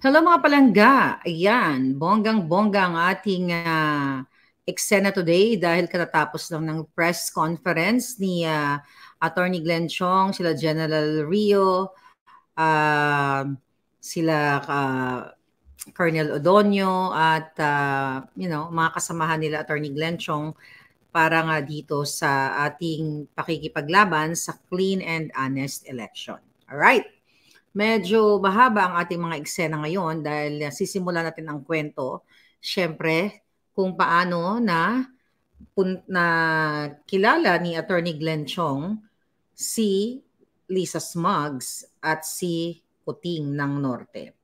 Hello mga palangga. Ayan, bonggang-bongga ang ating uh, eksena today dahil katatapos lang ng press conference ni uh, Attorney Glenn Chong, sila General Rio, uh, sila uh, Colonel Odonio at uh, you know, mga kasamahan nila Attorney Glenn Chong para nga dito sa ating pakikipaglaban sa clean and honest election. All right. Medyo mahaba ang ating mga eksena ngayon dahil sisimulan natin ang kwento. Siyempre, kung paano na, pun, na kilala ni Attorney Glenn Chong si Lisa Smugs at si Kuting ng Norte.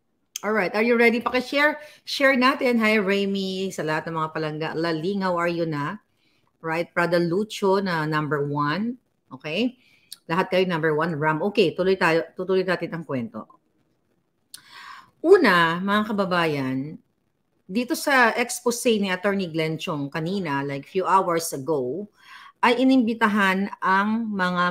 Alright, are you ready? Pakishare, share Share natin. Hi, Raimi, sa lahat ng mga palangga. Laling, are you na? Right, Prada Lucho na number one. Okay? Lahat kayo number one, RAM. Okay, tuloy tayo, tutuloy natin ang kwento. Una, mga kababayan, dito sa expose ni Attorney Glenn Chung kanina, like few hours ago, ay inimbitahan ang mga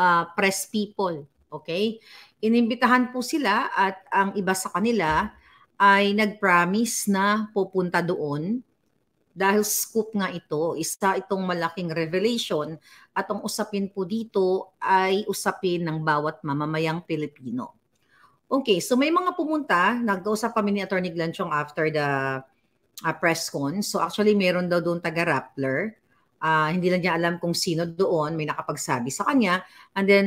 uh, press people. Okay? Inimbitahan po sila at ang iba sa kanila ay nag-promise na pupunta doon dahil scoop nga ito, isa itong malaking revelation at ang usapin po dito ay usapin ng bawat mamamayang Pilipino. Okay, so may mga pumunta, nag-usap kami ni Attorney Glenn Chong after the uh, press con. So actually meron daw doon taga-Rappler. Uh, ah, hindi lang niya alam kung sino doon, may nakapagsabi sa kanya. And then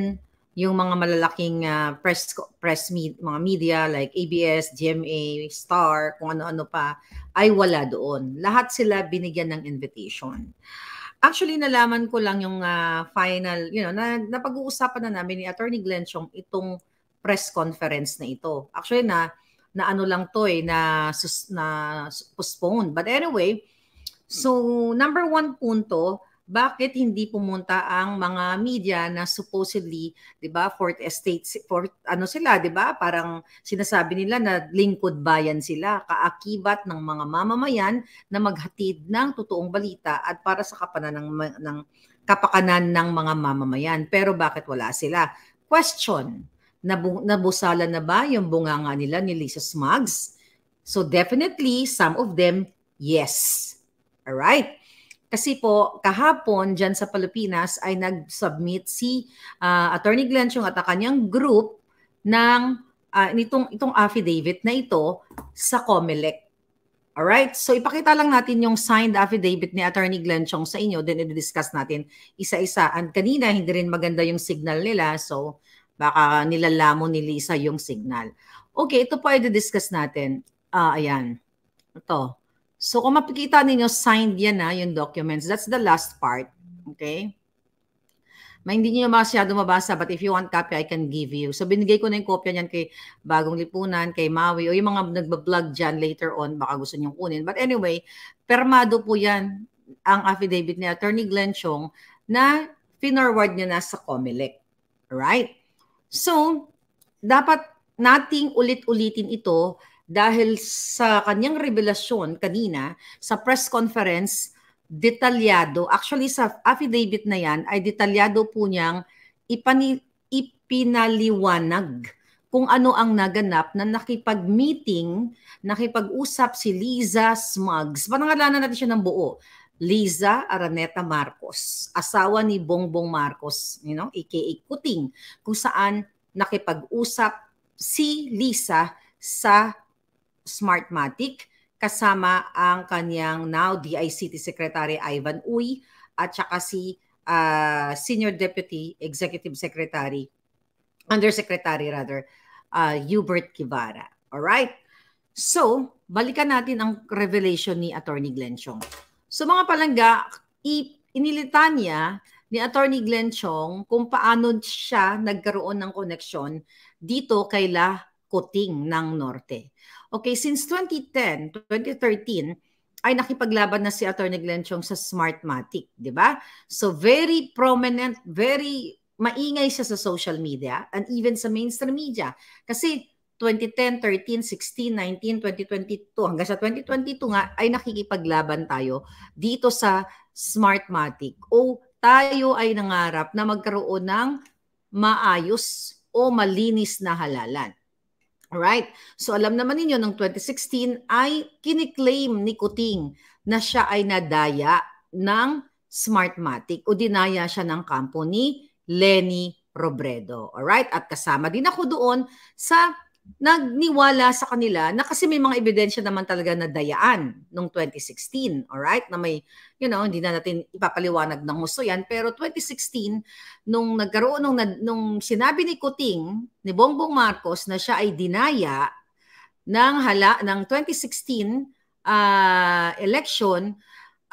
yung mga malalaking uh, press press meet, mga media like ABS, GMA, Star, kung ano-ano pa ay wala doon. Lahat sila binigyan ng invitation. Actually nalaman ko lang yung uh, final, you know, na napag-uusapan na namin ni Attorney Glenn Chong itong press conference na ito. Actually na na ano lang to eh na sus, na postpone. But anyway, so number one punto bakit hindi pumunta ang mga media na supposedly, 'di ba, fourth estate for ano sila, 'di ba? Parang sinasabi nila na lingkod bayan sila, kaakibat ng mga mamamayan na maghatid ng totoong balita at para sa kapanan ng ng kapakanan ng mga mamamayan. Pero bakit wala sila? Question. Nabu- nabusala na ba yung bunganga nila ni Lisa Smugs? So definitely, some of them, yes. All right. Kasi po, kahapon dyan sa Pilipinas ay nag-submit si uh, Attorney Glenn Chung at kanyang group ng uh, nitong, itong affidavit na ito sa COMELEC. All right? So ipakita lang natin yung signed affidavit ni Attorney Glenn Chong sa inyo, then i-discuss natin isa-isa. And kanina, hindi rin maganda yung signal nila, so baka nilalamon ni Lisa yung signal. Okay, ito po i-discuss natin. Ah, uh, ayan. Ito. So kung makikita ninyo, signed yan na ah, yung documents. That's the last part. Okay? Ma, hindi niyo masyado mabasa but if you want copy, I can give you. So binigay ko na yung kopya niyan kay Bagong Lipunan, kay Maui, o yung mga nagbablog dyan later on, baka gusto niyong kunin. But anyway, permado po yan ang affidavit ni Attorney Glenn Chong na finorward niya na sa COMELEC. Right? So, dapat nating ulit-ulitin ito dahil sa kanyang revelasyon kanina sa press conference, detalyado, actually sa affidavit na yan ay detalyado po niyang ipani, ipinaliwanag kung ano ang naganap na nakipag-meeting, nakipag-usap si Liza Smugs. Panangalanan natin siya ng buo. Liza Araneta Marcos, asawa ni Bongbong Marcos, you know, aka Kuting, kung saan nakipag-usap si Liza sa Smartmatic kasama ang kanyang now DICT Secretary Ivan Uy at saka si uh, Senior Deputy Executive Secretary, Undersecretary rather, uh, Hubert Kivara. Alright? So, balikan natin ang revelation ni Attorney Glenn Chong. So mga palangga, inilitan niya ni Attorney Glenn Chong kung paano siya nagkaroon ng koneksyon dito kay La Kuting ng Norte. Okay, since 2010, 2013, ay nakipaglaban na si Attorney Glenn Chong sa Smartmatic, di ba? So very prominent, very maingay siya sa social media and even sa mainstream media. Kasi 2010, 13, 16, 19, 2022, hanggang sa 2022 nga ay nakikipaglaban tayo dito sa Smartmatic o tayo ay nangarap na magkaroon ng maayos o malinis na halalan. Alright? So alam naman ninyo, noong 2016 ay kiniklaim ni Kuting na siya ay nadaya ng Smartmatic o dinaya siya ng kampo ni Lenny Robredo. Alright? At kasama din ako doon sa nagniwala sa kanila na kasi may mga ebidensya naman talaga na dayaan noong 2016, all right? Na may, you know, hindi na natin ipapaliwanag ng gusto yan. Pero 2016, nung nagkaroon, nung, nung sinabi ni Kuting, ni Bongbong Marcos, na siya ay dinaya ng, hala, ng 2016 uh, ah, election,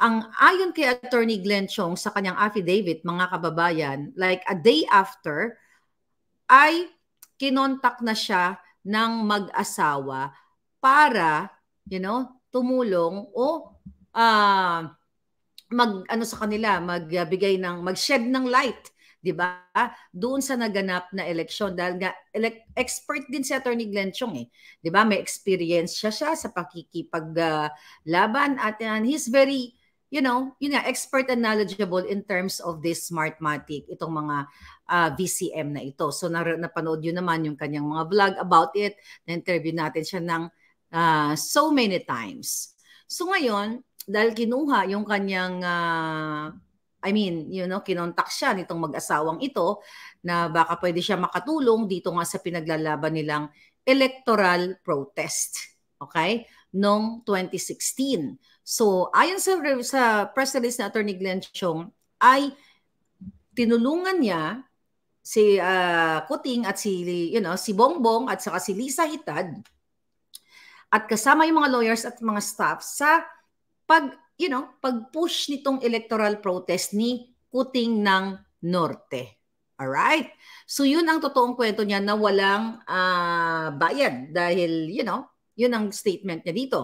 ang ayon kay Attorney Glenn Chong sa kanyang affidavit, mga kababayan, like a day after, ay kinontak na siya ng mag-asawa para, you know, tumulong o uh, mag ano sa kanila, magbigay ng mag-shed ng light 'di ba? Doon sa naganap na eleksyon dahil nga elect, expert din si Attorney Glenn Chong eh. 'Di ba? May experience siya siya sa pakikipaglaban uh, at and he's very you know, yun nga, expert and knowledgeable in terms of this Smartmatic, itong mga uh, ah, VCM na ito. So na, napanood yun naman yung kanyang mga vlog about it. Na-interview natin siya ng uh, so many times. So ngayon, dahil kinuha yung kanyang, uh, I mean, you know, kinontak siya nitong mag-asawang ito na baka pwede siya makatulong dito nga sa pinaglalaban nilang electoral protest. Okay? Noong 2016. So, ayon sa, sa press release na Attorney Glenn Chong, ay tinulungan niya si uh, Kuting at si you know si Bongbong at saka si Lisa Hitad at kasama yung mga lawyers at mga staff sa pag you know pag-push nitong electoral protest ni Kuting ng Norte. All right? So yun ang totoong kwento niya na walang uh, ah, bayad dahil you know, yun ang statement niya dito.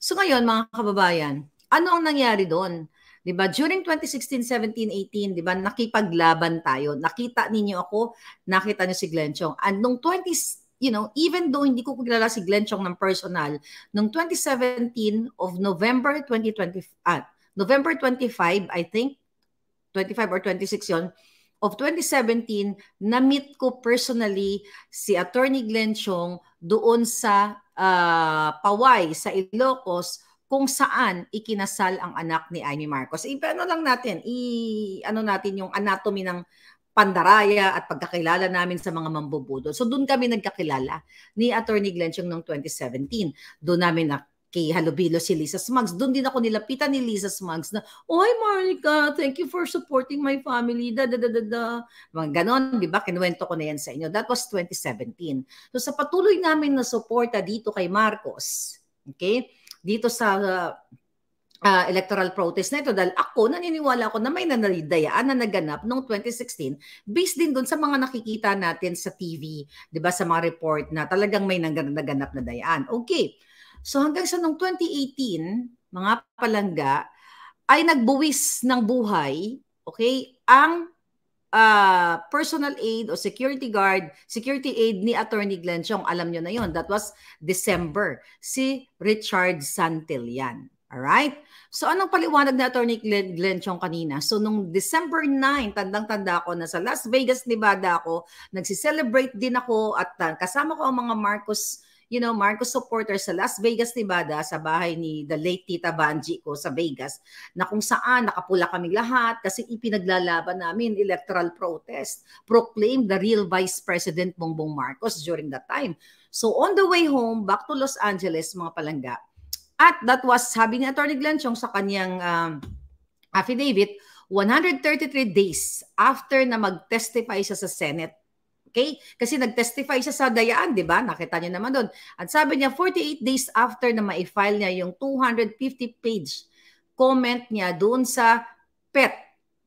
So ngayon mga kababayan, ano ang nangyari doon? 'di ba? During 2016, 17, 18, 'di ba, nakipaglaban tayo. Nakita ninyo ako, nakita niyo si Glenn Chong. And nung 20 you know, even though hindi ko kilala si Glenn Chong ng personal, nung 2017 of November 2020 ah, November 25, I think 25 or 26 yon of 2017, na-meet ko personally si Attorney Glenn Chong doon sa uh, ah, Paway, sa Ilocos, kung saan ikinasal ang anak ni Amy Marcos. Iano lang natin, i ano natin yung anatomy ng pandaraya at pagkakilala namin sa mga mambubudo. So doon kami nagkakilala ni Attorney Glenchong noong 2017. Doon namin na kay Halobilo si Lisa Smugs. Doon din ako nilapitan ni Lisa Smugs na, Oy Marika, thank you for supporting my family. Da, da, da, da, da. Mga ganon, di ba? Kinuwento ko na yan sa inyo. That was 2017. So sa patuloy namin na suporta dito kay Marcos, okay? dito sa uh, uh, electoral protest na ito dahil ako naniniwala ako na may nanalidayaan na naganap noong 2016 based din doon sa mga nakikita natin sa TV, 'di ba sa mga report na talagang may naganap na dayaan. Okay. So hanggang sa noong 2018, mga palangga ay nagbuwis ng buhay, okay, ang uh, personal aid o security guard, security aid ni Attorney Glenn Chong. Alam nyo na yon. That was December. Si Richard Santillan. right? So anong paliwanag na Attorney Glenn, Glenn Chong kanina? So nung December 9, tandang-tanda ako na sa Las Vegas, Nevada ako, nagsiselebrate din ako at uh, kasama ko ang mga Marcos you know, Marcos supporter sa Las Vegas, Nevada, sa bahay ni the late Tita Banji ko sa Vegas, na kung saan nakapula kaming lahat kasi ipinaglalaban namin electoral protest, proclaim the real Vice President Bongbong Marcos during that time. So on the way home, back to Los Angeles, mga palangga, at that was, sabi ni Attorney Glenn Chong sa kanyang um, affidavit, 133 days after na mag-testify siya sa Senate Okay? Kasi nagtestify siya sa dayaan, di ba? Nakita niyo naman doon. At sabi niya, 48 days after na ma-file niya yung 250-page comment niya doon sa PET.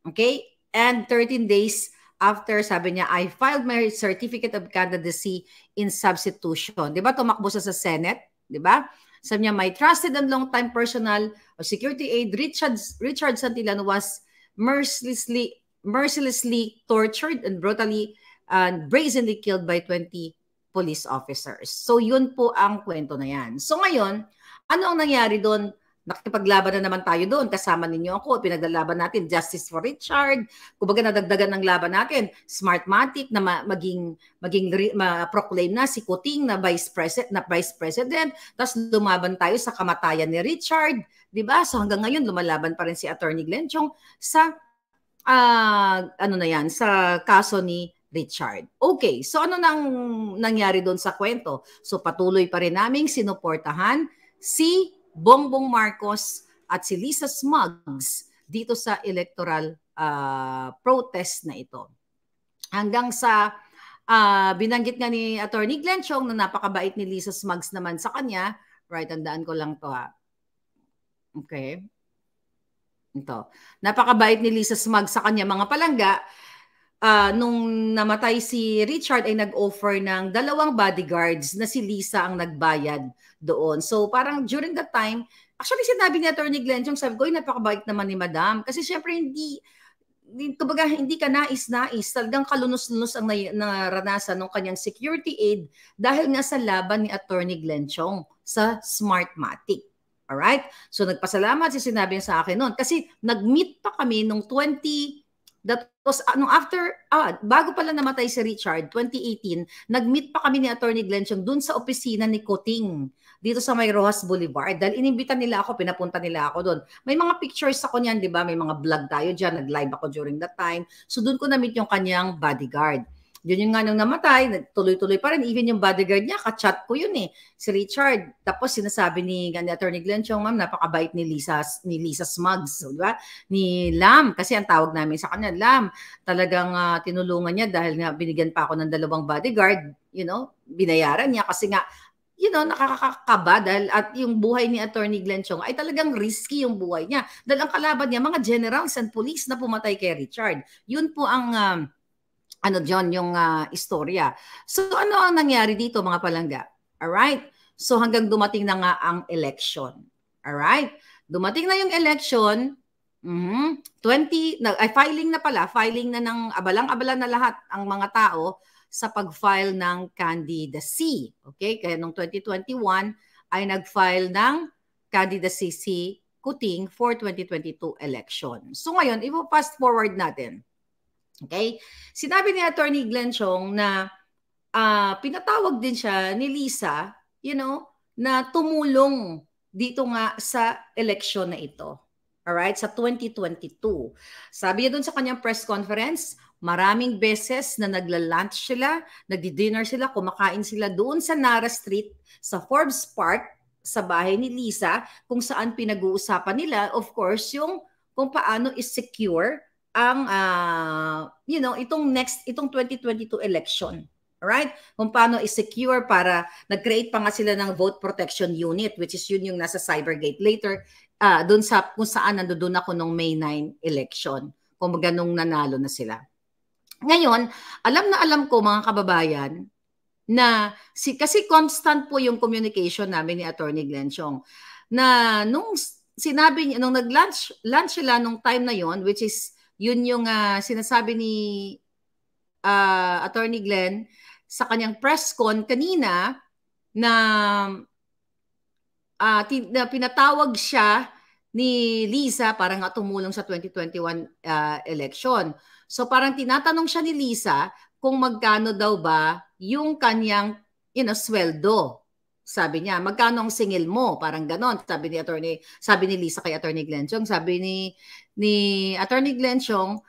Okay? And 13 days after, sabi niya, I filed my certificate of candidacy in substitution. Di ba? Tumakbo sa Senate. Di ba? Sabi niya, my trusted and long-time personal or security aide, Richard, Richard Santillan, was mercilessly, mercilessly tortured and brutally and brazenly killed by 20 police officers. So yun po ang kwento na yan. So ngayon, ano ang nangyari doon? Nakipaglaban na naman tayo doon. Kasama ninyo ako. Pinaglalaban natin Justice for Richard. Kumbaga nadagdagan ng laban natin. Smartmatic na ma- maging, maging ma-proclaim na si Kuting na vice, president, na vice president. Tapos lumaban tayo sa kamatayan ni Richard. ba diba? So hanggang ngayon lumalaban pa rin si Attorney Glenn Chong sa uh, ano na yan, sa kaso ni Richard. Okay, so ano nang nangyari doon sa kwento? So patuloy pa rin naming sinuportahan si Bongbong Marcos at si Lisa Smugs dito sa electoral uh, protest na ito. Hanggang sa uh, binanggit nga ni Attorney Glenn Chong na napakabait ni Lisa Smugs naman sa kanya. Right, tandaan ko lang to ha. Ah. Okay. Ito. Napakabait ni Lisa Smug sa kanya mga palangga uh, nung namatay si Richard ay nag-offer ng dalawang bodyguards na si Lisa ang nagbayad doon. So parang during that time, actually sinabi ni Attorney Glenn yung sabi ko, napakabait naman ni Madam. Kasi syempre hindi, kumbaga hindi ka nais-nais, talagang kalunos-lunos ang naranasan ng kanyang security aid dahil nga sa laban ni Attorney Glenn Chong sa Smartmatic. Alright? So nagpasalamat si sinabi sa akin noon kasi nag-meet pa kami nung 20 That was, ano, after, ah, bago pala namatay si Richard, 2018, nagmeet pa kami ni Attorney Glenn Chung dun sa opisina ni Coting dito sa May Rojas Boulevard. Dahil inimbita nila ako, pinapunta nila ako doon. May mga pictures ako niyan, di ba? May mga vlog tayo diyan, nag-live ako during that time. So doon ko na-meet yung kanyang bodyguard. Yun yung nga nung namatay, tuloy-tuloy pa rin. Even yung bodyguard niya, kachat ko yun eh, si Richard. Tapos sinasabi ni, ni Attorney Glenn Chong, ma'am, napakabait ni Lisa, ni Lisa Smugs, so, di ba? Ni Lam, kasi ang tawag namin sa kanya, Lam. Talagang uh, tinulungan niya dahil nga binigyan pa ako ng dalawang bodyguard, you know, binayaran niya kasi nga you know, nakakakaba dahil at yung buhay ni Attorney Glenn Chong ay talagang risky yung buhay niya. Dahil ang kalaban niya, mga generals and police na pumatay kay Richard. Yun po ang um, ano John yung uh, istorya. So ano ang nangyari dito mga palangga? All right? So hanggang dumating na nga ang election. All right? Dumating na yung election, Mhm. 20 na, ay, filing na pala, filing na ng abalang-abala na lahat ang mga tao sa pag-file ng candidacy. Okay? Kaya nung 2021 ay nag-file ng candidacy si Kuting for 2022 election. So ngayon, ipo-fast forward natin Okay? Sinabi ni Attorney Glenn Chong na uh, pinatawag din siya ni Lisa, you know, na tumulong dito nga sa eleksyon na ito. All right, Sa 2022. Sabi niya doon sa kanyang press conference, maraming beses na nagla-lunch sila, nagdi-dinner sila, kumakain sila doon sa Nara Street, sa Forbes Park, sa bahay ni Lisa, kung saan pinag-uusapan nila, of course, yung kung paano is secure ang uh, you know itong next itong 2022 election right kung paano i-secure para nag-create pa nga sila ng vote protection unit which is yun yung nasa cybergate later uh, ah, doon sa kung saan nandoon ako nung May 9 election kung ganung nanalo na sila ngayon alam na alam ko mga kababayan na si kasi constant po yung communication namin ni Attorney Glenn Chong na nung sinabi niya nung nag launch launch sila nung time na yon which is yun yung uh, sinasabi ni uh, Attorney Glenn sa kanyang press con kanina na uh, na pinatawag siya ni Lisa para nga tumulong sa 2021 uh, election. So parang tinatanong siya ni Lisa kung magkano daw ba yung kanyang you know, sweldo. Sabi niya, magkano ang singil mo? Parang ganon. Sabi ni attorney, sabi ni Lisa kay attorney Glenn Chong, sabi ni ni Attorney Glenn Chong,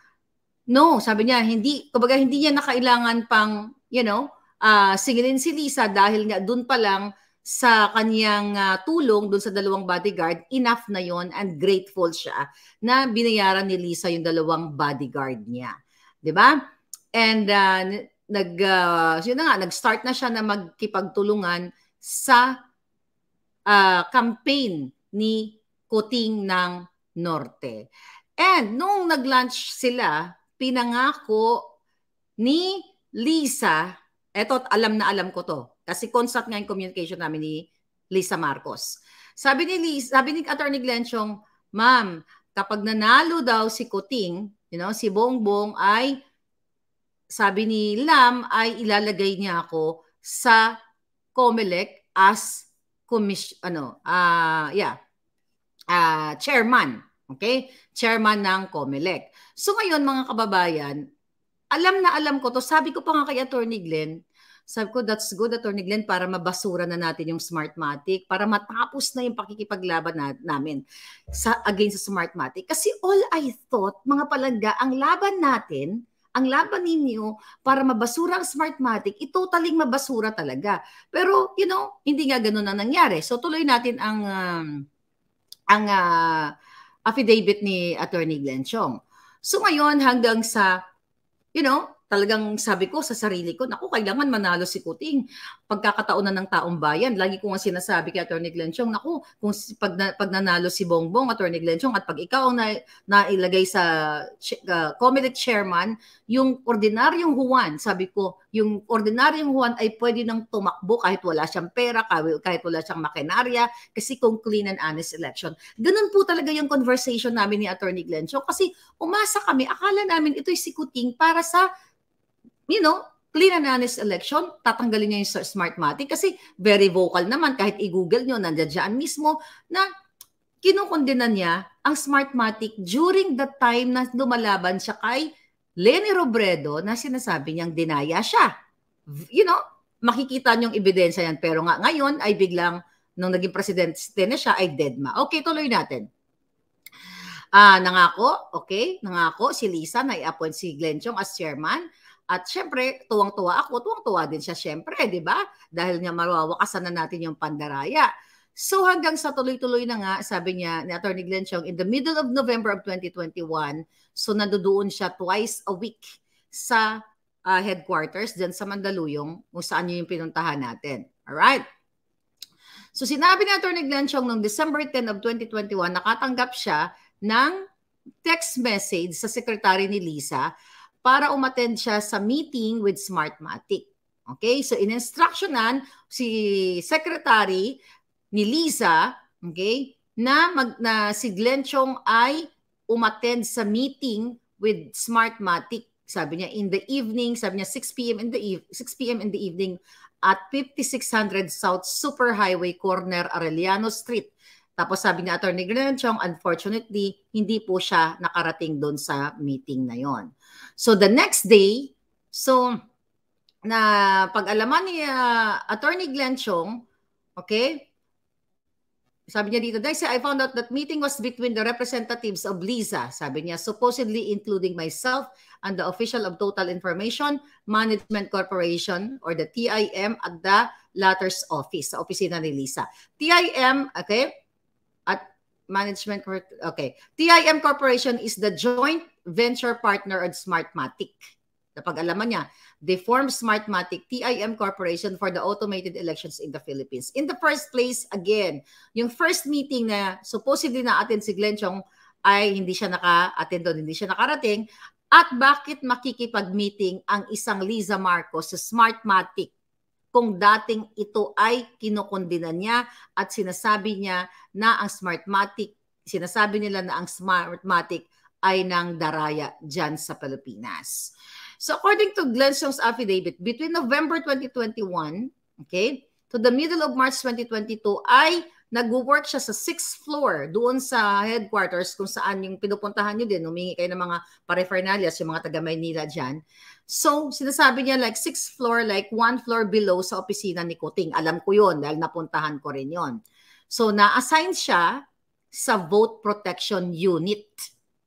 no, sabi niya, hindi, kumbaga hindi niya nakailangan pang, you know, uh, singilin si Lisa dahil nga doon pa lang sa kaniyang uh, ah, tulong doon sa dalawang bodyguard, enough na yon and grateful siya na binayaran ni Lisa yung dalawang bodyguard niya. 'Di ba? And uh, nag uh, yun na nga, nag-start na siya na magkipagtulungan sa uh, campaign ni Kuting ng Norte. And nung nag-lunch sila, pinangako ni Lisa, eto alam na alam ko to, kasi constant nga yung communication namin ni Lisa Marcos. Sabi ni Lisa, sabi ni Attorney Glenchong, Ma'am, kapag nanalo daw si Kuting, you know, si Bongbong ay sabi ni Lam ay ilalagay niya ako sa COMELEC as commission ano, ah uh, yeah, uh, chairman, okay? Chairman ng COMELEC. So ngayon mga kababayan, alam na alam ko to, sabi ko pa nga kay Attorney Glenn, sabi ko, that's good, Attorney Glenn, para mabasura na natin yung Smartmatic, para matapos na yung pakikipaglaban na, namin sa, against sa Smartmatic. Kasi all I thought, mga palangga, ang laban natin, ang laban ninyo para mabasura ang Smartmatic, ito taling mabasura talaga. Pero, you know, hindi nga ganun na nangyari. So, tuloy natin ang... Um, ang uh, affidavit ni Attorney Glenn Chong. So ngayon hanggang sa, you know, talagang sabi ko sa sarili ko, naku, kailangan manalo si Kuting. Pagkakataon na ng taong bayan, lagi ko nga sinasabi kay Atty. Glenchong, naku, kung pag, na, pag nanalo si Bongbong, Atty. Glenchong, at pag ikaw na nailagay sa uh, COMELEC chairman, yung ordinaryong Juan, sabi ko, yung ordinaryong Juan ay pwede nang tumakbo kahit wala siyang pera, kahit wala siyang makinarya, kasi kung clean and honest election. Ganun po talaga yung conversation namin ni Attorney Glenn Cho kasi umasa kami, akala namin ito'y sikuting para sa, you know, clean and honest election, tatanggalin niya yung Smartmatic kasi very vocal naman kahit i-google niyo nandiyan dyan mismo na kinukundina niya ang Smartmatic during the time na lumalaban siya kay Lenny Robredo na sinasabi niyang dinaya siya. You know, makikita niyong ebidensya yan. Pero nga ngayon ay biglang nung naging presidente na siya ay dead ma. Okay, tuloy natin. Ah, uh, nangako, okay, nangako si Lisa na i-appoint si Glenn Chong as chairman. At syempre, tuwang-tuwa ako, tuwang-tuwa din siya syempre, di ba? Dahil nga mawawakasan na natin yung pandaraya. So hanggang sa tuloy-tuloy na nga, sabi niya ni Attorney Glenn Chong, in the middle of November of 2021, so nandoon siya twice a week sa uh, headquarters dyan sa Mandaluyong kung saan yun yung pinuntahan natin. Alright? So sinabi ni Attorney Glenn Chong noong December 10 of 2021, nakatanggap siya ng text message sa secretary ni Lisa para umattend siya sa meeting with Smartmatic. Okay, so in-instructionan si secretary ni Lisa, okay, na, mag, na si Glenn Chong ay umattend sa meeting with Smartmatic. Sabi niya, in the evening, sabi niya, 6 p.m. in the, e- 6 p.m. in the evening at 5600 South Superhighway Corner, Arellano Street. Tapos sabi ni Attorney Glenn Chong, unfortunately, hindi po siya nakarating doon sa meeting na yon. So the next day, so na pag-alaman ni uh, ah, Attorney Glenn Chong, okay, sabi niya dito, Daisy, I found out that meeting was between the representatives of LISA, sabi niya, supposedly including myself and the official of Total Information Management Corporation or the TIM at the latter's office, sa opisina ni LISA. TIM, okay, at Management, okay. TIM Corporation is the joint venture partner at Smartmatic napag-alaman niya, they form Smartmatic TIM Corporation for the automated elections in the Philippines. In the first place, again, yung first meeting na supposedly na-attend si Glenn Chong ay hindi siya naka-attend doon, hindi siya nakarating. At bakit makikipag-meeting ang isang Liza Marcos sa Smartmatic kung dating ito ay kinokondina niya at sinasabi niya na ang Smartmatic, sinasabi nila na ang Smartmatic ay nang daraya dyan sa Pilipinas. So according to Glenn affidavit, between November 2021, okay, to the middle of March 2022, ay nag-work siya sa 6th floor doon sa headquarters kung saan yung pinupuntahan niyo din, humingi kayo ng mga paraphernalia yung mga taga Maynila dyan. So, sinasabi niya like 6th floor, like one floor below sa opisina ni Kuting. Alam ko yon dahil napuntahan ko rin yon. So, na-assign siya sa Vote Protection Unit.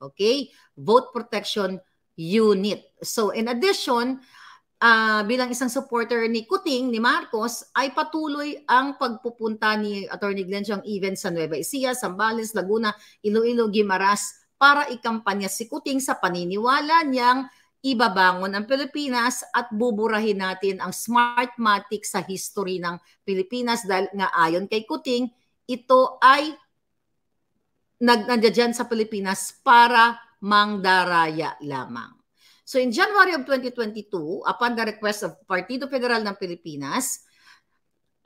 Okay? Vote Protection unit. So in addition, uh, bilang isang supporter ni Kuting, ni Marcos, ay patuloy ang pagpupunta ni Attorney Glenn Chong event sa Nueva Ecija, Zambales, Laguna, Iloilo, Guimaras para ikampanya si Kuting sa paniniwala niyang ibabangon ang Pilipinas at buburahin natin ang Smartmatic sa history ng Pilipinas dahil nga ayon kay Kuting, ito ay nag, sa Pilipinas para Mangdaraya lamang. So in January of 2022, upon the request of Partido Federal ng Pilipinas,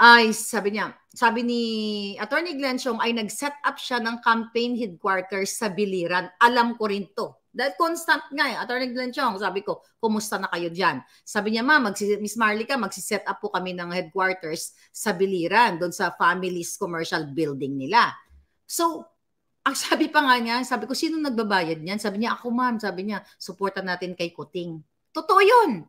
ay sabi niya, sabi ni Attorney Glenn Chong ay nag-set up siya ng campaign headquarters sa Biliran. Alam ko rin to. Dahil constant nga eh. Attorney Glenn Chong, sabi ko, kumusta na kayo dyan? Sabi niya, ma, ma'am, Miss Marlica, magsiset up po kami ng headquarters sa Biliran, doon sa Families Commercial Building nila. So, ang sabi pa nga niya, sabi ko, sino nagbabayad niyan? Sabi niya, ako ma'am. Sabi niya, supportan natin kay Kuting. Totoo yun.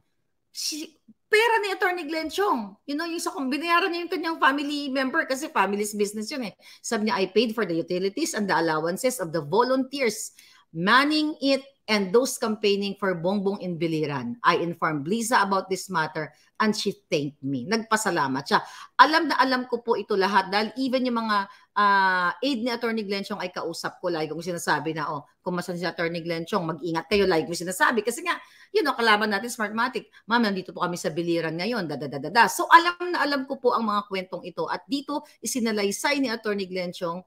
Si, pera ni Attorney Glenn Chong. You know, yung sa kung binayaran niya yung kanyang family member kasi family's business yun eh. Sabi niya, I paid for the utilities and the allowances of the volunteers manning it and those campaigning for Bongbong in Biliran. I informed Liza about this matter and she thanked me. Nagpasalamat siya. Alam na alam ko po ito lahat dahil even yung mga uh, ah, aid ni Attorney Glenchong ay kausap ko. Lagi kong sinasabi na, oh, kung kumasan si Attorney Glenchong, mag-ingat kayo. Lagi kong sinasabi. Kasi nga, yun know, kalaban natin Smartmatic. Ma'am, nandito po kami sa biliran ngayon. Da, da, da, da, da. So alam na alam ko po ang mga kwentong ito. At dito, isinalaysay ni Attorney Glenchong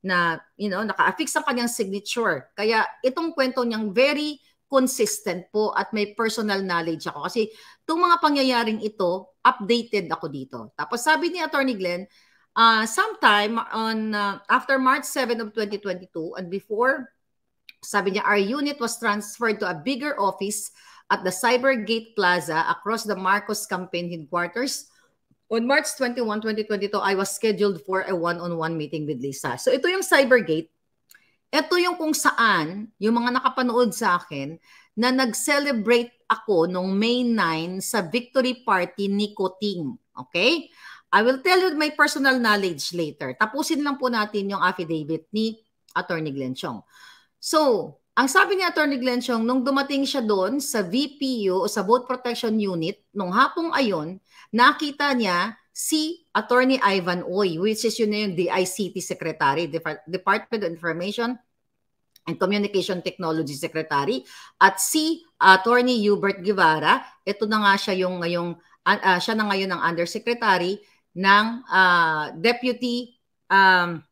na you know naka-affix ang kanyang signature. Kaya itong kwento niyang very consistent po at may personal knowledge ako kasi itong mga pangyayaring ito updated ako dito. Tapos sabi ni Attorney Glenn, uh, sometime on uh, after March 7 of 2022 and before sabi niya our unit was transferred to a bigger office at the Cybergate Plaza across the Marcos campaign headquarters On March 21, 2022, I was scheduled for a one-on-one meeting with Lisa. So ito yung Cybergate. Ito yung kung saan yung mga nakapanood sa akin na nag-celebrate ako nung May 9 sa victory party ni Koting. Okay? I will tell you my personal knowledge later. Tapusin lang po natin yung affidavit ni Attorney Glenn Chong. So, ang sabi ni Attorney Glenn Chong, nung dumating siya doon sa VPU o sa Vote Protection Unit, nung hapong ayon, nakita niya si Attorney Ivan Oy, which is yun na yung DICT Secretary, Dep Department of Information and Communication Technology Secretary, at si Attorney Hubert Guevara, ito na nga siya yung ngayong, uh, uh, siya na ngayon ang Undersecretary ng uh, Deputy um,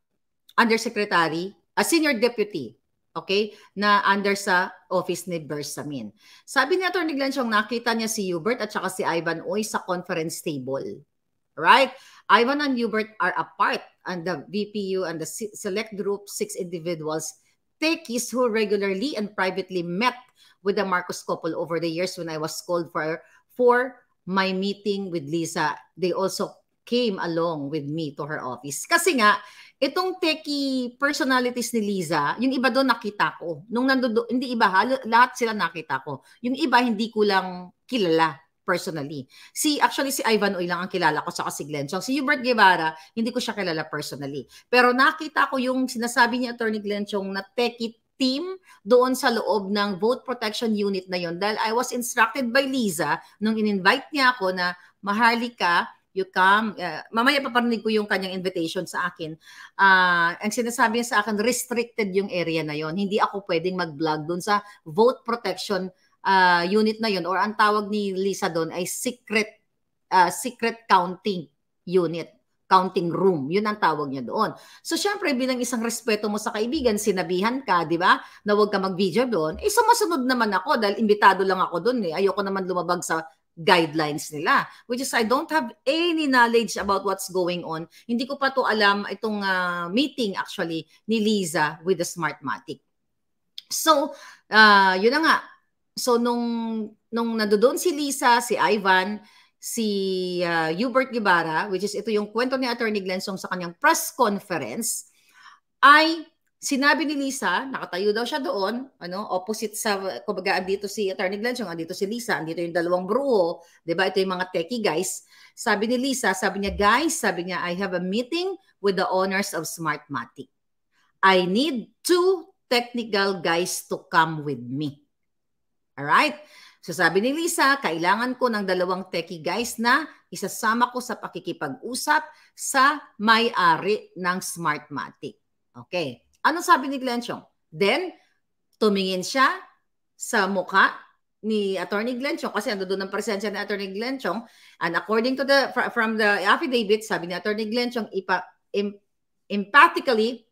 Undersecretary, a uh, Senior Deputy okay, na under sa office ni Bersamin. Sabi ni Atty. Glenchong, nakita niya si Hubert at saka si Ivan Uy sa conference table. Right? Ivan and Hubert are apart and the VPU and the select group, six individuals, techies who regularly and privately met with the Marcos couple over the years when I was called for, for my meeting with Lisa. They also came along with me to her office. Kasi nga, itong techie personalities ni Liza, yung iba doon nakita ko. Nung nandoon, hindi iba, halo, lahat sila nakita ko. Yung iba, hindi ko lang kilala personally. Si, actually, si Ivan Uy lang ang kilala ko, sa si Glenn Chong. Si Hubert Guevara, hindi ko siya kilala personally. Pero nakita ko yung sinasabi ni Attorney Glenn Chong na techie team doon sa loob ng vote protection unit na yon dahil I was instructed by Liza nung in-invite niya ako na maharlika you come. Uh, mamaya paparinig ko yung kanyang invitation sa akin. Uh, ang sinasabi niya sa akin, restricted yung area na yon. Hindi ako pwedeng mag-vlog doon sa vote protection uh, unit na yon or ang tawag ni Lisa doon ay secret uh, secret counting unit counting room. Yun ang tawag niya doon. So, syempre, bilang isang respeto mo sa kaibigan, sinabihan ka, di ba, na huwag ka mag-video doon, eh, sumusunod naman ako dahil imbitado lang ako doon eh. Ayoko naman lumabag sa guidelines nila. Which is, I don't have any knowledge about what's going on. Hindi ko pa to alam itong uh, meeting actually ni Liza with the Smartmatic. So, uh, yun na nga. So, nung, nung nandoon si Lisa, si Ivan, si uh, Hubert Guevara, which is ito yung kwento ni Attorney Glensong sa kanyang press conference, ay sinabi ni Lisa, nakatayo daw siya doon, ano, opposite sa, kumbaga, andito si Attorney Glenn, yung andito si Lisa, andito yung dalawang bruo, di ba? Ito yung mga techie guys. Sabi ni Lisa, sabi niya, guys, sabi niya, I have a meeting with the owners of Smartmatic. I need two technical guys to come with me. Alright? So sabi ni Lisa, kailangan ko ng dalawang techie guys na isasama ko sa pakikipag-usap sa may-ari ng Smartmatic. Okay. Ano sabi ni Glenn Chong? Then, tumingin siya sa muka ni Attorney Glenn Chong kasi ando doon ang presensya ni Attorney Glenn Chong and according to the from the affidavit sabi ni Attorney Glenn Chong ipa, em, empathically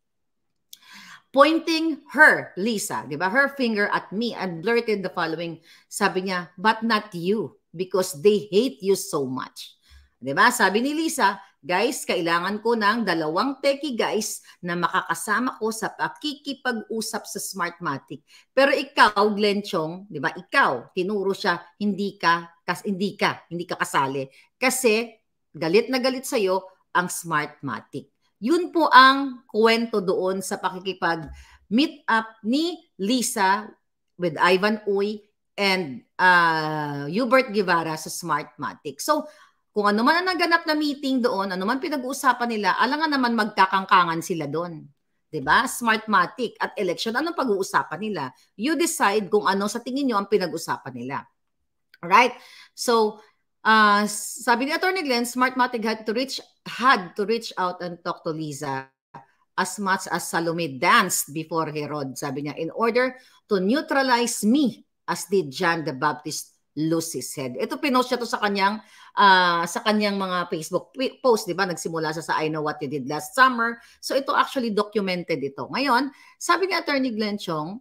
pointing her Lisa, 'di ba? Her finger at me and blurted the following. Sabi niya, "But not you because they hate you so much." 'Di ba? Sabi ni Lisa, Guys, kailangan ko ng dalawang teki guys na makakasama ko sa pakikipag-usap sa Smartmatic. Pero ikaw, Glenn Chong, di ba? Ikaw, tinuro siya, hindi ka, kas, hindi ka, hindi ka kasali. Kasi galit na galit sa'yo ang Smartmatic. Yun po ang kwento doon sa pakikipag-meet up ni Lisa with Ivan Uy and uh, Hubert Guevara sa Smartmatic. So, kung ano man ang naganap na meeting doon, ano man pinag-uusapan nila, alangan naman magkakangkangan sila doon. 'di ba? Smartmatic at election, anong pag-uusapan nila? You decide kung ano sa tingin niyo ang pinag uusapan nila. All right? So, uh, sabi ni Attorney Glenn, Smartmatic had to reach had to reach out and talk to Liza as much as Salome danced before Herod, sabi niya, in order to neutralize me as did John the Baptist lose his head. Ito pinost niya to sa kanyang uh, sa kanyang mga Facebook post, 'di ba? Nagsimula siya sa I know what you did last summer. So ito actually documented ito. Ngayon, sabi ni Attorney Glenn Chong,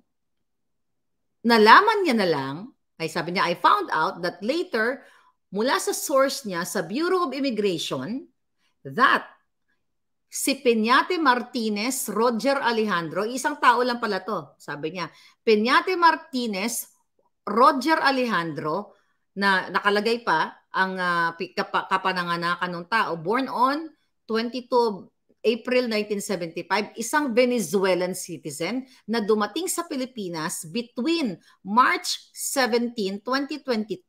nalaman niya na lang, ay sabi niya, I found out that later mula sa source niya sa Bureau of Immigration that si Peñate Martinez Roger Alejandro, isang tao lang pala to, sabi niya. Peñate Martinez Roger Alejandro na nakalagay pa ang uh, ah, kapananganakan ng tao. Born on 22 April 1975, isang Venezuelan citizen na dumating sa Pilipinas between March 17, 2022.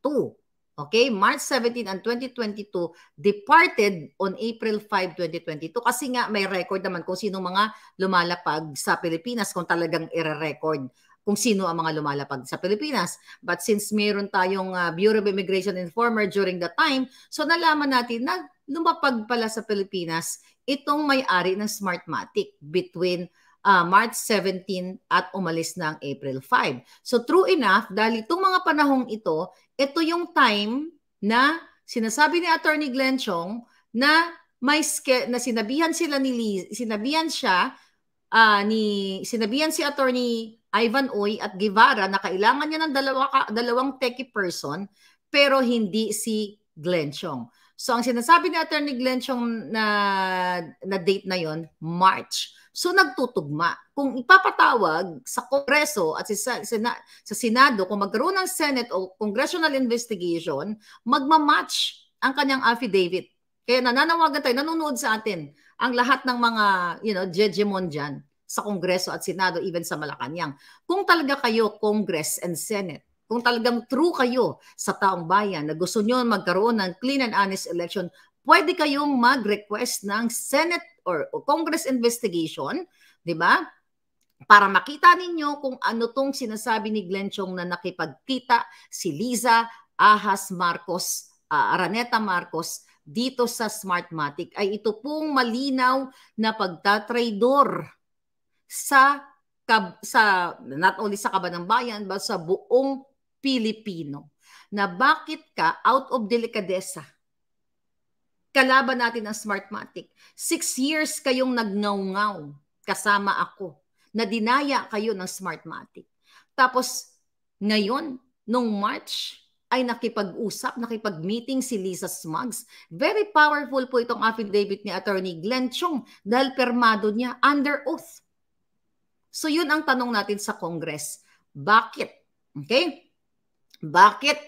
Okay, March 17 and 2022 departed on April 5, 2022 kasi nga may record naman kung sino mga lumalapag sa Pilipinas kung talagang ire-record kung sino ang mga lumalapag sa Pilipinas. But since mayroon tayong uh, Bureau of Immigration Informer during the time, so nalaman natin na lumapag pala sa Pilipinas itong may-ari ng Smartmatic between uh, March 17 at umalis na April 5. So true enough, dahil itong mga panahong ito, ito yung time na sinasabi ni Attorney Glenn Chong na may na sinabihan sila ni Liz, sinabihan siya uh, ni sinabihan si attorney Ivan Oy at Guevara na kailangan niya ng dalawa, dalawang techie person pero hindi si Glenn Chong. So ang sinasabi ni Attorney Glenn Chong na, na date na yon March. So nagtutugma. Kung ipapatawag sa Kongreso at sa, sena, sa Senado, kung magkaroon ng Senate o Congressional Investigation, magmamatch ang kanyang affidavit. Kaya nananawagan tayo, nanonood sa atin ang lahat ng mga, you know, jejemon diyan sa Kongreso at Senado, even sa Malacañang Kung talaga kayo Congress and Senate, kung talagang true kayo sa taong bayan na gusto nyo magkaroon ng clean and honest election, pwede kayong mag-request ng Senate or, or Congress investigation, di ba? para makita ninyo kung ano tong sinasabi ni Glenn Chong na nakipagkita si Liza Ahas Marcos, uh, Araneta Marcos dito sa Smartmatic ay ito pong malinaw na pagtatraydor sa kab, sa not only sa Kabanang Bayan but sa buong Pilipino. Na bakit ka out of delikadesa kalaban natin ang Smartmatic. Six years kayong nagngaungaw kasama ako na dinaya kayo ng Smartmatic. Tapos ngayon, nung March, ay nakipag-usap, nakipag-meeting si Lisa Smugs. Very powerful po itong affidavit ni Attorney Glenn Chung dahil permado niya under oath. So yun ang tanong natin sa Congress. Bakit? Okay? Bakit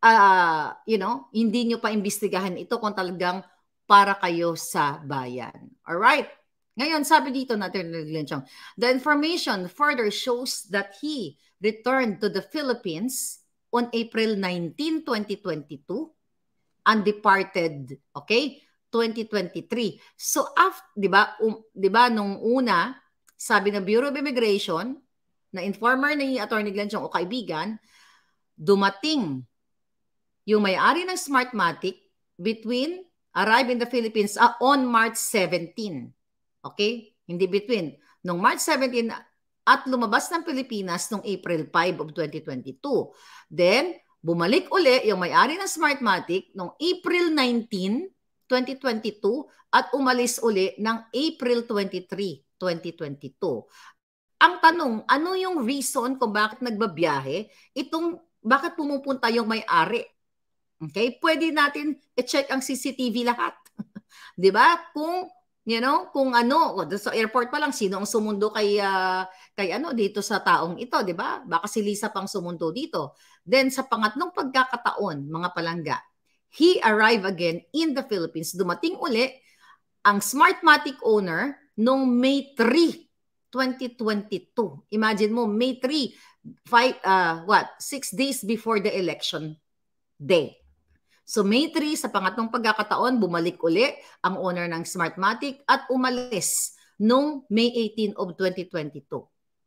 uh, you know, hindi niyo pa imbestigahan ito kung talagang para kayo sa bayan. All right? Ngayon, sabi dito natin ni Glenn Chung, the information further shows that he returned to the Philippines on April 19, 2022 and departed, okay? 2023. So after, 'di ba, um, 'di ba nung una, sabi ng Bureau of Immigration na informer ni Attorney Glenn Chong o kaibigan, dumating yung may-ari ng Smartmatic between arrive in the Philippines uh, on March 17. Okay? Hindi between. Nung March 17 at lumabas ng Pilipinas noong April 5 of 2022. Then, bumalik uli yung may-ari ng Smartmatic noong April 19, 2022 at umalis uli ng April 23, 2022. Ang tanong, ano yung reason kung bakit nagbabiyahe? Itong bakit pumupunta yung may-ari? Okay? Pwede natin i-check ang CCTV lahat. 'Di ba? Kung You know, kung ano, o sa airport pa lang, sino ang sumundo kay, uh, kay ano, dito sa taong ito, di ba? Baka si Lisa pang sumundo dito. Then sa pangatlong pagkakataon, mga palangga, he arrived again in the Philippines. Dumating uli ang Smartmatic owner noong May 3, 2022. Imagine mo, May 3, five, uh, what, six days before the election day. So May 3 sa pangatlong pagkakataon, bumalik uli ang owner ng Smartmatic at umalis noong May 18 of 2022.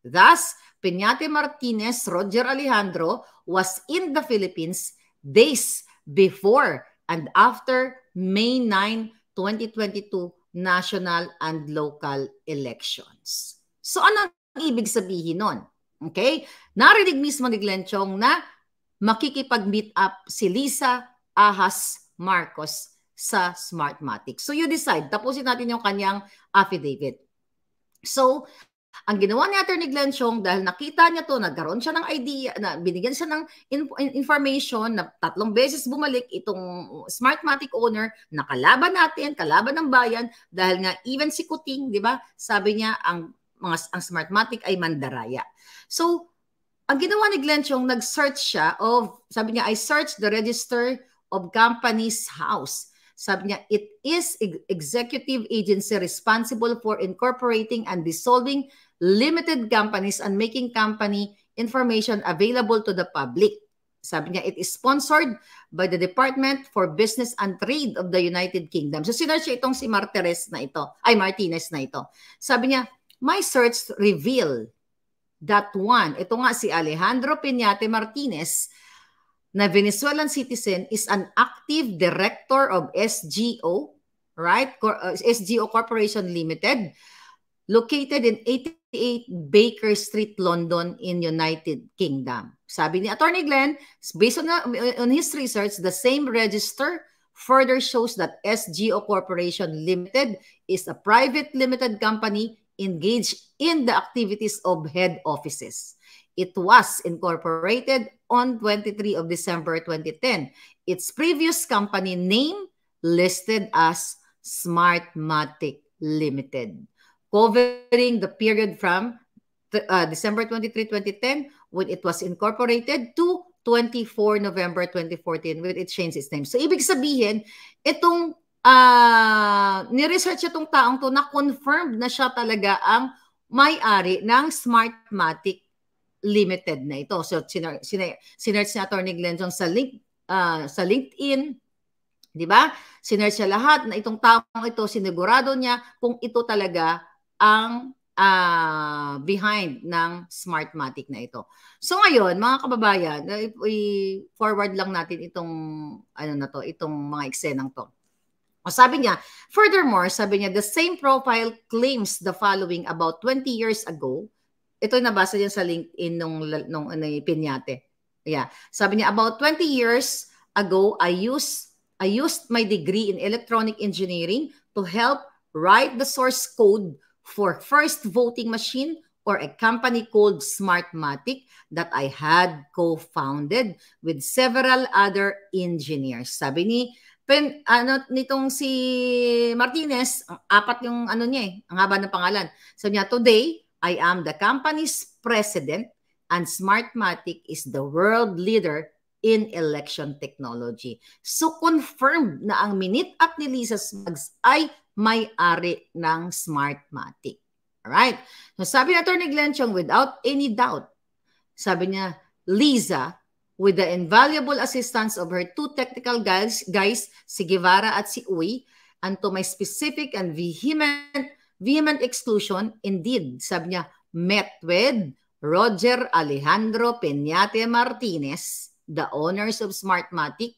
Thus, Piñate Martinez Roger Alejandro was in the Philippines days before and after May 9, 2022 national and local elections. So ano ang ibig sabihin nun? Okay? Narinig mismo ni Glenn Chong na makikipag-meet up si Lisa Ahas Marcos sa Smartmatic. So you decide. Tapusin natin yung kanyang affidavit. So, ang ginawa ni Attorney Glenn Chong dahil nakita niya to, nagkaroon siya ng idea, na binigyan siya ng in- information na tatlong beses bumalik itong Smartmatic owner, na kalaban natin, kalaban ng bayan dahil nga even si Kuting, 'di ba? Sabi niya ang mga ang Smartmatic ay mandaraya. So, ang ginawa ni Glenn Chong, nag-search siya of, sabi niya, I searched the register of company's house. Sabi niya, it is executive agency responsible for incorporating and dissolving limited companies and making company information available to the public. Sabi niya, it is sponsored by the Department for Business and Trade of the United Kingdom. So siya itong si Martinez na ito, ay Martinez na ito. Sabi niya, my search reveal that one. Ito nga si Alejandro Piñate Martinez na Venezuelan citizen is an active director of SGO, right? Uh, SGO Corporation Limited, located in 88 Baker Street, London in United Kingdom. Sabi ni Attorney Glenn, based on, uh, on his research, the same register further shows that SGO Corporation Limited is a private limited company engaged in the activities of head offices. It was incorporated on 23 of December 2010. Its previous company name listed as Smartmatic Limited, covering the period from uh, December 23, 2010, when it was incorporated to 24 November 2014 when it changed its name. So, ibig sabihin, itong uh, ni-research itong taong to na confirmed na siya talaga ang may-ari ng Smartmatic limited na ito. So sinearch ni Attorney Glenn Jones sa link uh, sa LinkedIn, 'di ba? Sinearch siya lahat na itong taong ito sinigurado niya kung ito talaga ang uh, behind ng Smartmatic na ito. So ngayon, mga kababayan, eh, i-forward lang natin itong ano na to, itong mga eksenang to. O sabi niya, furthermore, sabi niya, the same profile claims the following about 20 years ago ito yung nabasa niya sa LinkedIn nung, nung, nung, ano, nung pinyate. Yeah. Sabi niya, about 20 years ago, I used, I used my degree in electronic engineering to help write the source code for first voting machine or a company called Smartmatic that I had co-founded with several other engineers. Sabi ni pen ano nitong si Martinez, apat yung ano niya eh, ang haba ng pangalan. Sabi niya, today I am the company's president and Smartmatic is the world leader in election technology. So confirmed na ang minute up ni Lisa Smugs ay may-ari ng Smartmatic. Alright? So sabi na Attorney Glenn Chong, without any doubt, sabi niya, Lisa, with the invaluable assistance of her two technical guys, guys si Guevara at si Uy, and to my specific and vehement Vehement exclusion, indeed, sabi niya, met with Roger Alejandro Peñate Martinez, the owners of Smartmatic.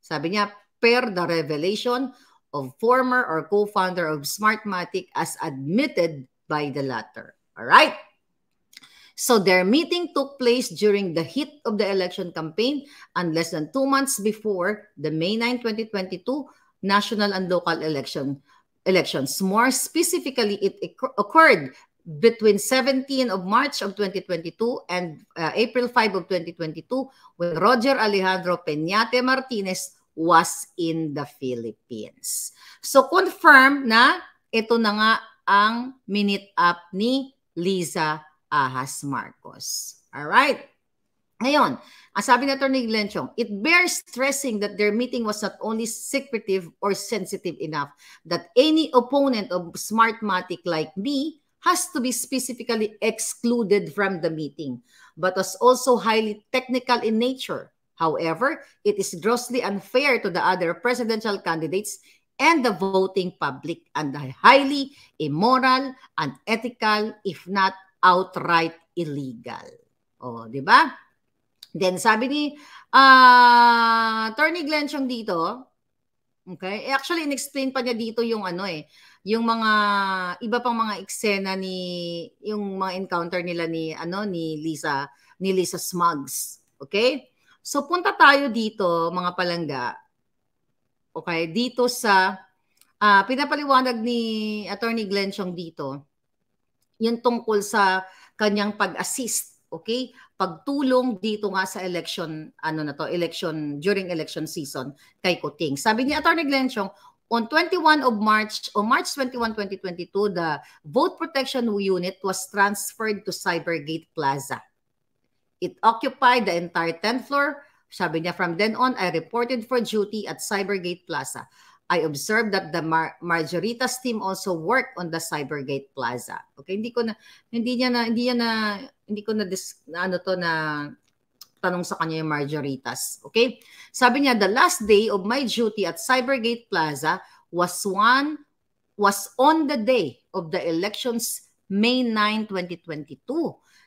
Sabi niya, per the revelation of former or co-founder of Smartmatic as admitted by the latter. All right? So their meeting took place during the heat of the election campaign and less than two months before the May 9, 2022 national and local election elections. More specifically, it occurred between 17 of March of 2022 and uh, April 5 of 2022 when Roger Alejandro Peñate Martinez was in the Philippines. So confirm na ito na nga ang minute up ni Liza Ahas Marcos. All right. Ngayon, ang sabi na Attorney Lenchong, it bears stressing that their meeting was not only secretive or sensitive enough, that any opponent of Smartmatic like me has to be specifically excluded from the meeting, but was also highly technical in nature. However, it is grossly unfair to the other presidential candidates and the voting public and highly immoral, unethical, if not outright illegal. O, oh, di ba? Then sabi ni uh, Attorney Glenn Chong dito, okay? Eh, actually, inexplain pa niya dito yung ano eh, yung mga iba pang mga eksena ni yung mga encounter nila ni ano ni Lisa ni Lisa Smugs, okay? So punta tayo dito mga palangga. Okay, dito sa uh, pinapaliwanag ni Attorney Glenn Chong dito, yung tungkol sa kanyang pag-assist, okay? pagtulong dito nga sa election ano na to election during election season kay Kuting. Sabi ni Attorney Glenn Chong, on 21 of March on March 21, 2022, the Vote Protection Unit was transferred to Cybergate Plaza. It occupied the entire 10th floor. Sabi niya, from then on, I reported for duty at Cybergate Plaza. I observed that the Mar- Marjorita's team also worked on the Cybergate Plaza. Okay, hindi ko na hindi niya na hindi niya na hindi ko na, dis, na ano to na tanong sa kanya yung Marjoritas. Okay? Sabi niya, the last day of my duty at Cybergate Plaza was one was on the day of the elections May 9, 2022.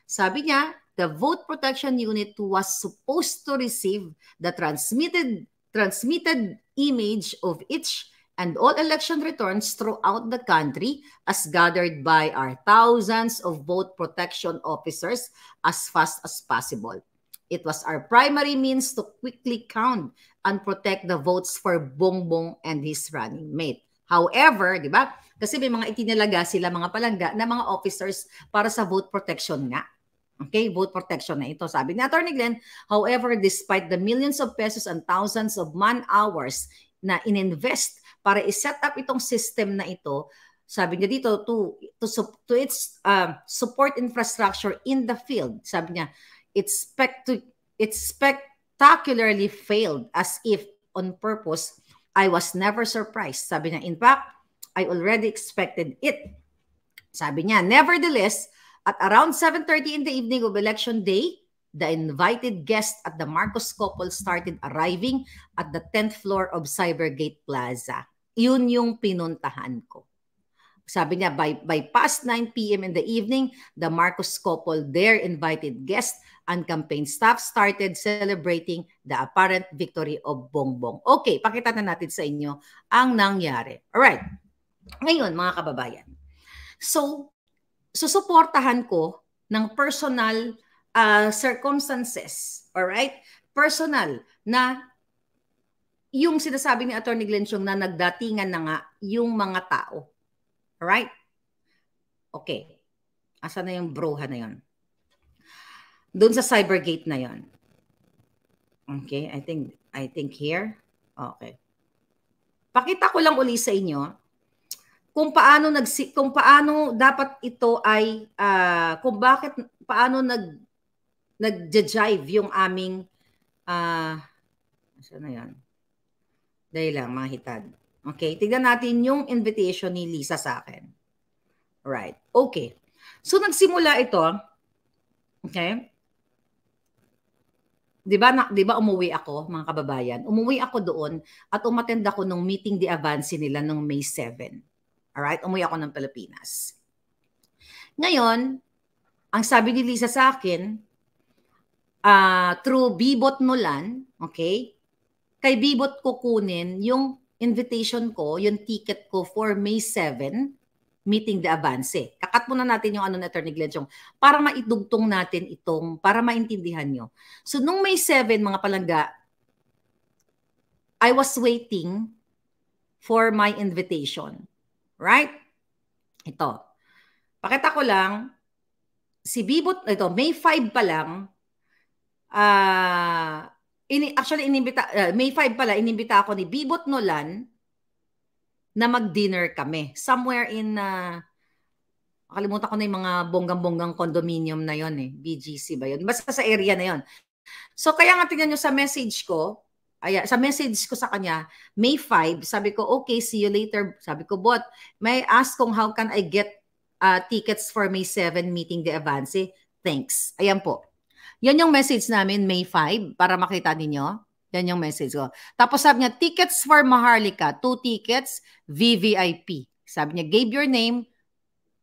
Sabi niya, the vote protection unit was supposed to receive the transmitted transmitted image of each and all election returns throughout the country as gathered by our thousands of vote protection officers as fast as possible. It was our primary means to quickly count and protect the votes for Bongbong and his running mate. However, di ba? Kasi may mga itinalaga sila mga palangga na mga officers para sa vote protection nga. Okay, vote protection na ito, sabi ni Attorney Glenn. However, despite the millions of pesos and thousands of man-hours na ininvest para i-set up itong system na ito, sabi niya dito, to, to, to its uh, support infrastructure in the field, sabi niya, it's, spect it's spectacularly failed as if on purpose. I was never surprised. Sabi niya, in fact, I already expected it. Sabi niya, nevertheless, at around 7.30 in the evening of election day, the invited guests at the Marcos couple started arriving at the 10th floor of Cybergate Plaza. Yun yung pinuntahan ko. Sabi niya, by, by past 9 p.m. in the evening, the Marcos couple, their invited guests, and campaign staff started celebrating the apparent victory of Bongbong. Okay, pakita na natin sa inyo ang nangyari. Alright. Ngayon, mga kababayan. So, susuportahan ko ng personal uh, circumstances, all right? Personal na yung sinasabi ni Attorney Glenn Chung na nagdatingan na nga yung mga tao. All right? Okay. Asa na yung broha na yon? Doon sa Cybergate na yon. Okay, I think I think here. Okay. Pakita ko lang uli sa inyo kung paano nag kung paano dapat ito ay uh, kung bakit paano nag nagja-jive yung aming ah uh, saan na yan? Dahil lang mga hitad. Okay, tignan natin yung invitation ni Lisa sa akin. Right. Okay. So nagsimula ito. Okay? 'Di ba, 'di ba umuwi ako, mga kababayan? Umuwi ako doon at umattend ako nung meeting di Avance nila nung May 7. All Alright? Umuwi ako ng Pilipinas. Ngayon, ang sabi ni Lisa sa akin, uh, through Bibot Nolan, okay, kay Bibot ko kunin yung invitation ko, yung ticket ko for May 7, meeting the avance. Kakat muna natin yung ano na Attorney Glenn Chong para maidugtong natin itong, para maintindihan nyo. So, nung May 7, mga palangga, I was waiting for my invitation. Right? Ito. Pakita ko lang, si Bibot, ito, May 5 pa lang, uh, ah, in, actually, inimbita, uh, May 5 pa lang, inimbita ako ni Bibot Nolan na mag-dinner kami. Somewhere in, uh, ah, kalimutan ko na yung mga bonggang-bonggang condominium na yon eh. BGC ba yon Basta sa area na yon So kaya nga tingnan nyo sa message ko, Ayan, sa message ko sa kanya, May 5, sabi ko, okay, see you later. Sabi ko, but may ask kung how can I get uh, tickets for May 7 meeting de Avance. Thanks. Ayan po. Yan yung message namin, May 5, para makita ninyo. Yan yung message ko. Tapos sabi niya, tickets for Maharlika, two tickets, VVIP. Sabi niya, gave your name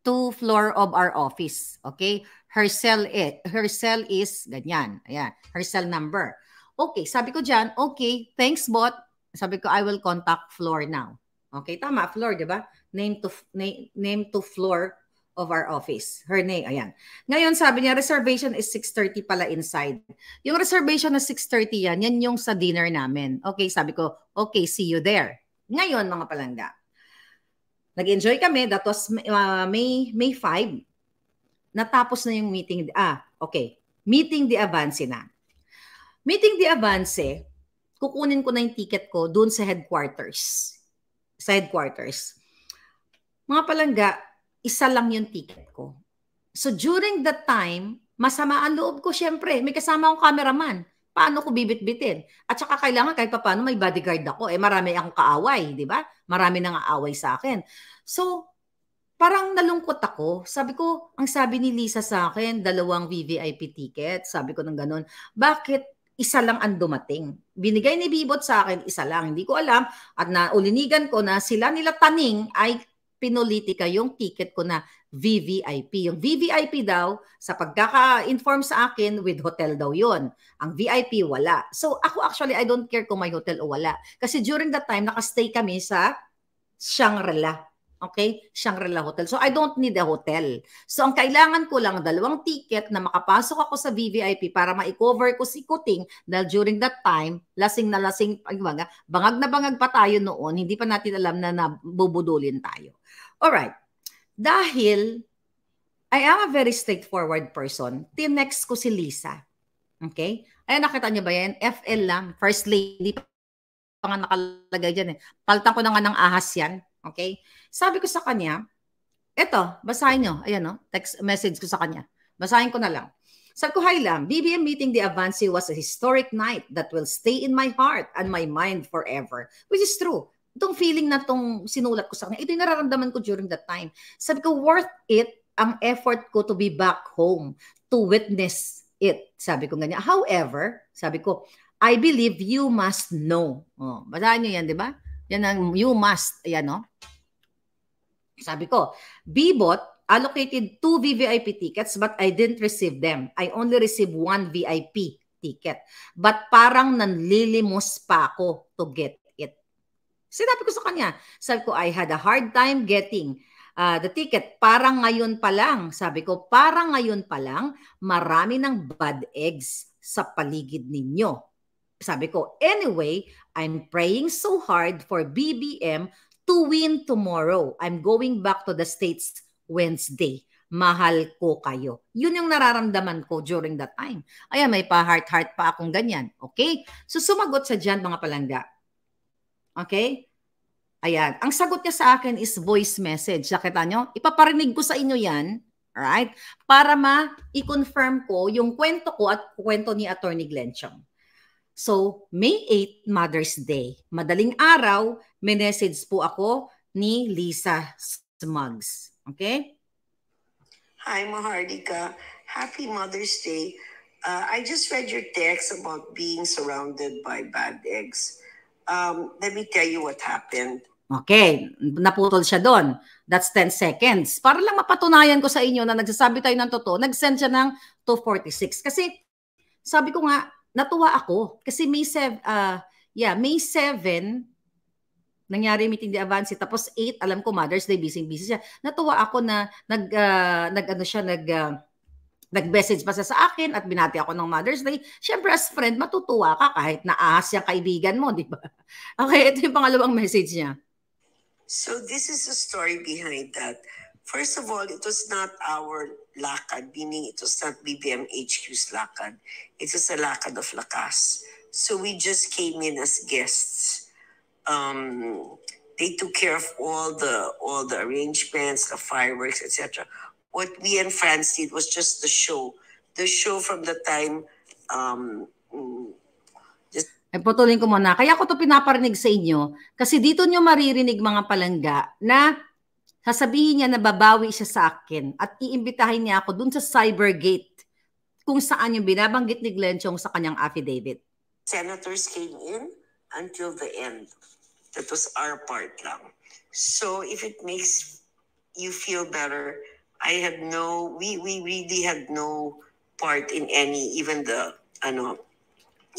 to floor of our office. Okay? Her cell, is, her cell is ganyan. Ayan, her cell number. Okay, sabi ko dyan, okay, thanks bot. Sabi ko, I will contact Floor now. Okay, tama, Floor, di ba? Name to, name, name to Floor of our office. Her name, ayan. Ngayon, sabi niya, reservation is 6.30 pala inside. Yung reservation na 6.30 yan, yan yung sa dinner namin. Okay, sabi ko, okay, see you there. Ngayon, mga palangga, nag-enjoy kami. That was uh, May, May 5. Natapos na yung meeting. Ah, okay. Meeting the advance na. Meeting the Avance, kukunin ko na yung ticket ko doon sa headquarters. Sa headquarters. Mga palangga, isa lang yung ticket ko. So during that time, masama ang loob ko syempre. May kasama akong cameraman. Paano ko bibitbitin? At saka kailangan kahit paano may bodyguard ako. Eh marami akong kaaway, di ba? Marami nang aaway sa akin. So parang nalungkot ako. Sabi ko, ang sabi ni Lisa sa akin, dalawang VVIP ticket. Sabi ko ng ganun. Bakit isa lang ang dumating. Binigay ni Bibot sa akin, isa lang. Hindi ko alam at naulinigan ko na sila nila taning ay pinolitika yung ticket ko na VVIP. Yung VVIP daw, sa pagkaka-inform sa akin, with hotel daw yon. Ang VIP, wala. So ako actually, I don't care kung may hotel o wala. Kasi during that time, nakastay kami sa Shangri-La. Okay? Shangri-La Hotel. So, I don't need a hotel. So, ang kailangan ko lang, dalawang ticket na makapasok ako sa VVIP para ma-cover ko si Kuting dahil during that time, lasing na lasing, bangag na bangag pa tayo noon, hindi pa natin alam na nabubudulin tayo. Alright. Dahil I am a very straightforward person, tinext ko si Lisa. Okay? Ayan, nakita niyo ba yan? FL lang. First lady pa nga nakalagay dyan eh. Paltan ko na nga ng ahas yan. Okay? Sabi ko sa kanya, eto, basahin nyo. Ayan, no? Oh, text message ko sa kanya. Basahin ko na lang. Sabi ko, Hi Lam, BBM meeting the Avansi was a historic night that will stay in my heart and my mind forever. Which is true. Itong feeling na itong sinulat ko sa kanya, ito yung nararamdaman ko during that time. Sabi ko, worth it ang effort ko to be back home, to witness it. Sabi ko ganyan. However, sabi ko, I believe you must know. Oh, basahin nyo yan, di ba? Yan ang you must. Ayan, no? Sabi ko, Bibot allocated two VVIP tickets but I didn't receive them. I only received one VIP ticket. But parang nanlilimos pa ako to get it. Sinabi ko sa kanya, sabi ko, I had a hard time getting uh, the ticket. Parang ngayon pa lang, sabi ko, parang ngayon pa lang, marami ng bad eggs sa paligid ninyo sabi ko, anyway, I'm praying so hard for BBM to win tomorrow. I'm going back to the States Wednesday. Mahal ko kayo. Yun yung nararamdaman ko during that time. Ayan, may pa-heart-heart pa akong ganyan. Okay? So sumagot sa dyan mga palangga. Okay? Ayan. Ang sagot niya sa akin is voice message. Nakita nyo? Ipaparinig ko sa inyo yan. Alright? Para ma-confirm ko yung kwento ko at kwento ni Attorney Glenn Chong. So, May 8, Mother's Day. Madaling araw, may po ako ni Lisa Smugs. Okay? Hi, Maharlika. Happy Mother's Day. Uh, I just read your text about being surrounded by bad eggs. Um, let me tell you what happened. Okay, naputol siya doon. That's 10 seconds. Para lang mapatunayan ko sa inyo na nagsasabi tayo ng totoo, nag-send siya ng 246. Kasi sabi ko nga, natuwa ako kasi May 7 uh, ah, yeah, May 7 nangyari meeting di advance tapos 8 alam ko Mother's Day busy busy siya. Natuwa ako na nag uh, nag ano siya nag uh, nag-message pa siya sa akin at binati ako ng Mother's Day. Siyempre, as friend, matutuwa ka kahit na naahas yung kaibigan mo, di ba? Okay, ito yung pangalawang message niya. So this is the story behind that. First of all, it was not our lakad, meaning it was not BBMHQ's lakad. It was a lakad of lakas. So we just came in as guests. Um, they took care of all the all the arrangements, the fireworks, etc. What we and France did was just the show. The show from the time um, ay, putulin ko muna. Kaya ko to pinaparinig sa inyo kasi dito nyo maririnig mga palangga na sasabihin niya na babawi siya sa akin at iimbitahin niya ako dun sa Cybergate kung saan yung binabanggit ni Glenn Chong sa kanyang affidavit. Senators came in until the end. That was our part lang. So if it makes you feel better, I had no, we, we really had no part in any, even the, ano,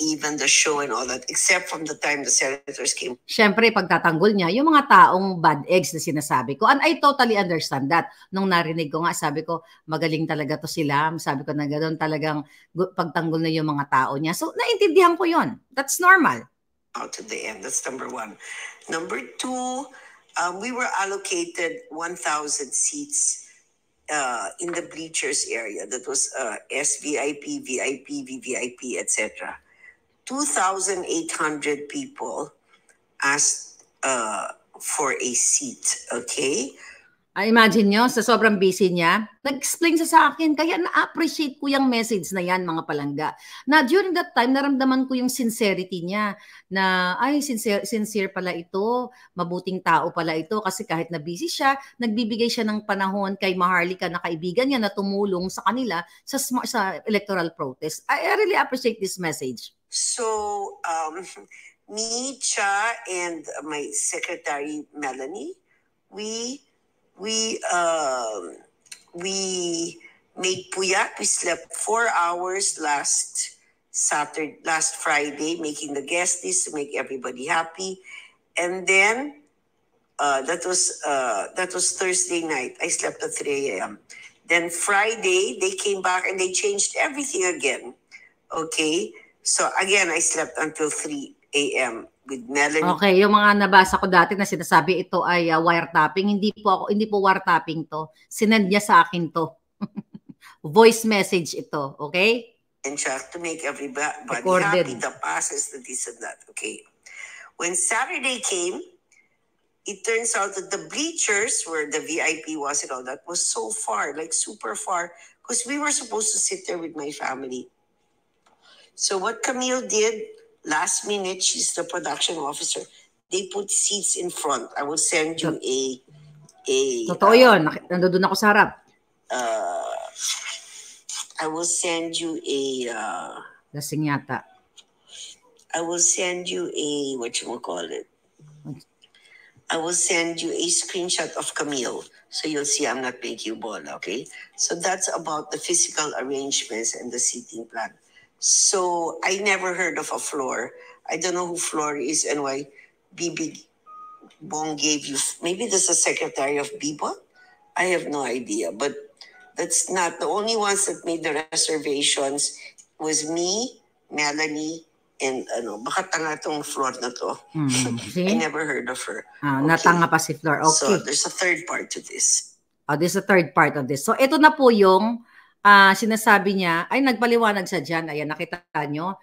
even the show and all that, except from the time the senators came. Siyempre, pagtatanggol niya, yung mga taong bad eggs na sinasabi ko, and I totally understand that. Nung narinig ko nga, sabi ko, magaling talaga to sila. Sabi ko na ganoon talagang pagtanggol na yung mga tao niya. So, naintindihan ko yon That's normal. Out to the end. That's number one. Number two, um, we were allocated 1,000 seats uh, in the bleachers area that was uh, SVIP, VIP, VVIP, etc. 2,800 people asked uh, for a seat, okay? imagine nyo, sa sobrang busy niya, nag-explain siya sa akin, kaya na-appreciate ko yung message na yan, mga palangga. Na during that time, naramdaman ko yung sincerity niya, na ay, sincere, sincere pala ito, mabuting tao pala ito, kasi kahit na busy siya, nagbibigay siya ng panahon kay Maharlika na kaibigan niya na tumulong sa kanila sa, sa electoral protest. I, I really appreciate this message. So um, me, Cha, and my secretary Melanie, we we um, we made puyat. We slept four hours last Saturday, last Friday, making the guest list to make everybody happy, and then. Uh, that was uh, that was Thursday night. I slept at 3 a.m. Then Friday they came back and they changed everything again. Okay, So again, I slept until 3 a.m. with Melanie. Okay, yung mga nabasa ko dati na sinasabi ito ay uh, wiretapping, hindi po ako hindi po wiretapping to. Sinend niya sa akin to. Voice message ito, okay? And Chuck, to make everybody Recorded. happy, the passes, the this and that, okay? When Saturday came, it turns out that the bleachers where the VIP was and all that was so far, like super far, because we were supposed to sit there with my family. So what Camille did last minute, she's the production officer. They put seats in front. I will send you a a. Totoo yon. Uh, Nandoon ako sa harap. Uh, I will send you a. Uh, Lasing I will send you a what you will call it. I will send you a screenshot of Camille. So you'll see I'm not making you ball, okay? So that's about the physical arrangements and the seating plan. So I never heard of a floor. I don't know who floor is and why BB Bong gave you. Maybe this is secretary of BIBOT. I have no idea, but that's not the only ones that made the reservations was me, Melanie, and ano, baka tanga tong floor na to. Hmm, I never heard of her. Ah, okay. Natanga pa si floor. Okay. So there's a third part to this. Oh, there's a third part of this. So ito na po yung uh, sinasabi niya, ay nagpaliwanag siya dyan, ayan, nakita nyo.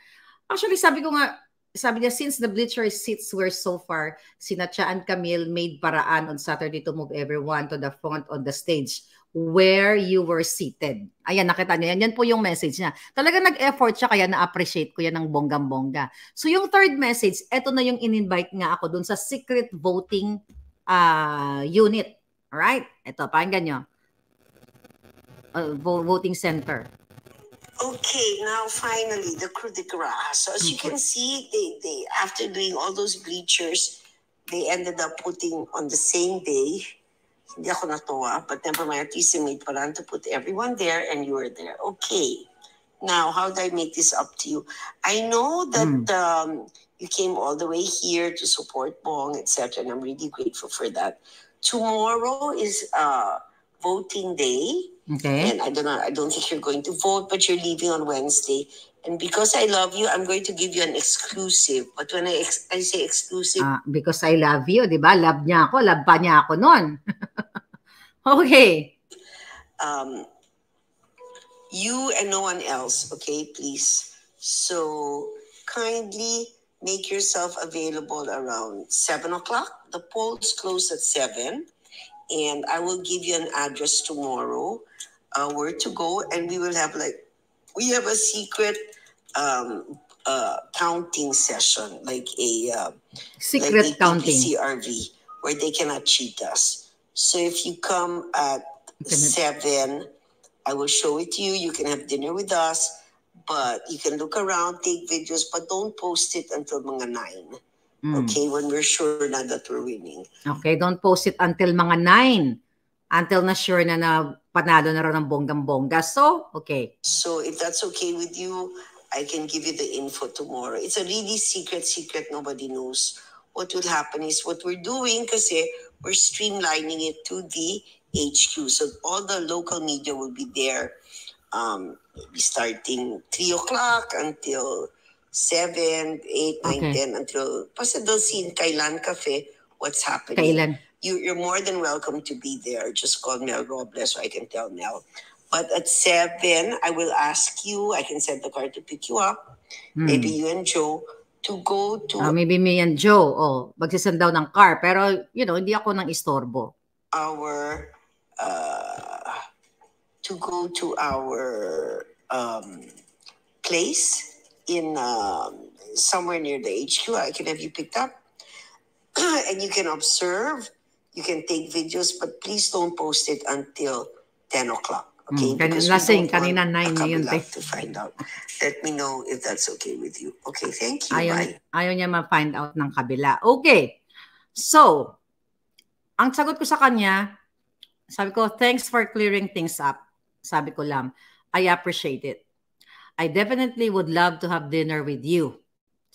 Actually, sabi ko nga, sabi niya, since the bleacher seats were so far, Sinatcha and Camille made paraan on Saturday to move everyone to the front on the stage where you were seated. Ayan, nakita niyo. Yan, yan po yung message niya. Talaga nag-effort siya, kaya na-appreciate ko yan ng bonggam-bongga. So yung third message, eto na yung in-invite nga ako dun sa secret voting uh, unit. Alright? Ito, pakinggan niyo. uh, voting center. Okay, now finally, the coup de grace. So as you can see, they, they after doing all those bleachers, they ended up putting on the same day. Hindi ako natuwa, but never mind. At least made plan to put everyone there and you were there. Okay. Now, how do I make this up to you? I know that mm. um, you came all the way here to support Bong, etc., and I'm really grateful for that. Tomorrow is uh, voting day. Okay. And I don't know, I don't think you're going to vote, but you're leaving on Wednesday. And because I love you, I'm going to give you an exclusive. But when I, ex- I say exclusive... Uh, because I love you, di ba? Love niya ako, love pa niya ako noon. okay. Um, you and no one else, okay? Please. So, kindly make yourself available around 7 o'clock. The polls close at 7 and I will give you an address tomorrow uh, where to go, and we will have like we have a secret um, uh, counting session, like a uh, secret like a counting CRV where they cannot cheat us. So if you come at seven, I will show it to you. You can have dinner with us, but you can look around, take videos, but don't post it until mga nine. Mm. Okay, when we're sure na that we're winning. Okay, don't post it until mga 9. Until na sure na na panalo na raw ng bonggang-bongga. So, okay. So, if that's okay with you, I can give you the info tomorrow. It's a really secret, secret. Nobody knows. What will happen is what we're doing kasi we're streamlining it to the HQ. So all the local media will be there. Um, maybe starting 3 o'clock until 7, 8, 9, okay. 10 until basta doon si Kailan Cafe, what's happening. Kailan. You, you're more than welcome to be there. Just call Mel Robles so I can tell Mel. But at 7, I will ask you, I can send the car to pick you up. Mm. Maybe you and Joe to go to... Uh, maybe me and Joe, oh, magsisend daw ng car. Pero, you know, hindi ako nang istorbo. Our... Uh, to go to our um, place in uh, somewhere near the HQ. I can have you picked up and you can observe. You can take videos, but please don't post it until 10 o'clock. Mm, okay, mm, because we don't kanina want kanina 9 eh. to find out. Let me know if that's okay with you. Okay, thank you. Ayaw, Bye. ayaw niya ma-find out ng kabila. Okay. So, ang sagot ko sa kanya, sabi ko, thanks for clearing things up. Sabi ko lang, I appreciate it. I definitely would love to have dinner with you.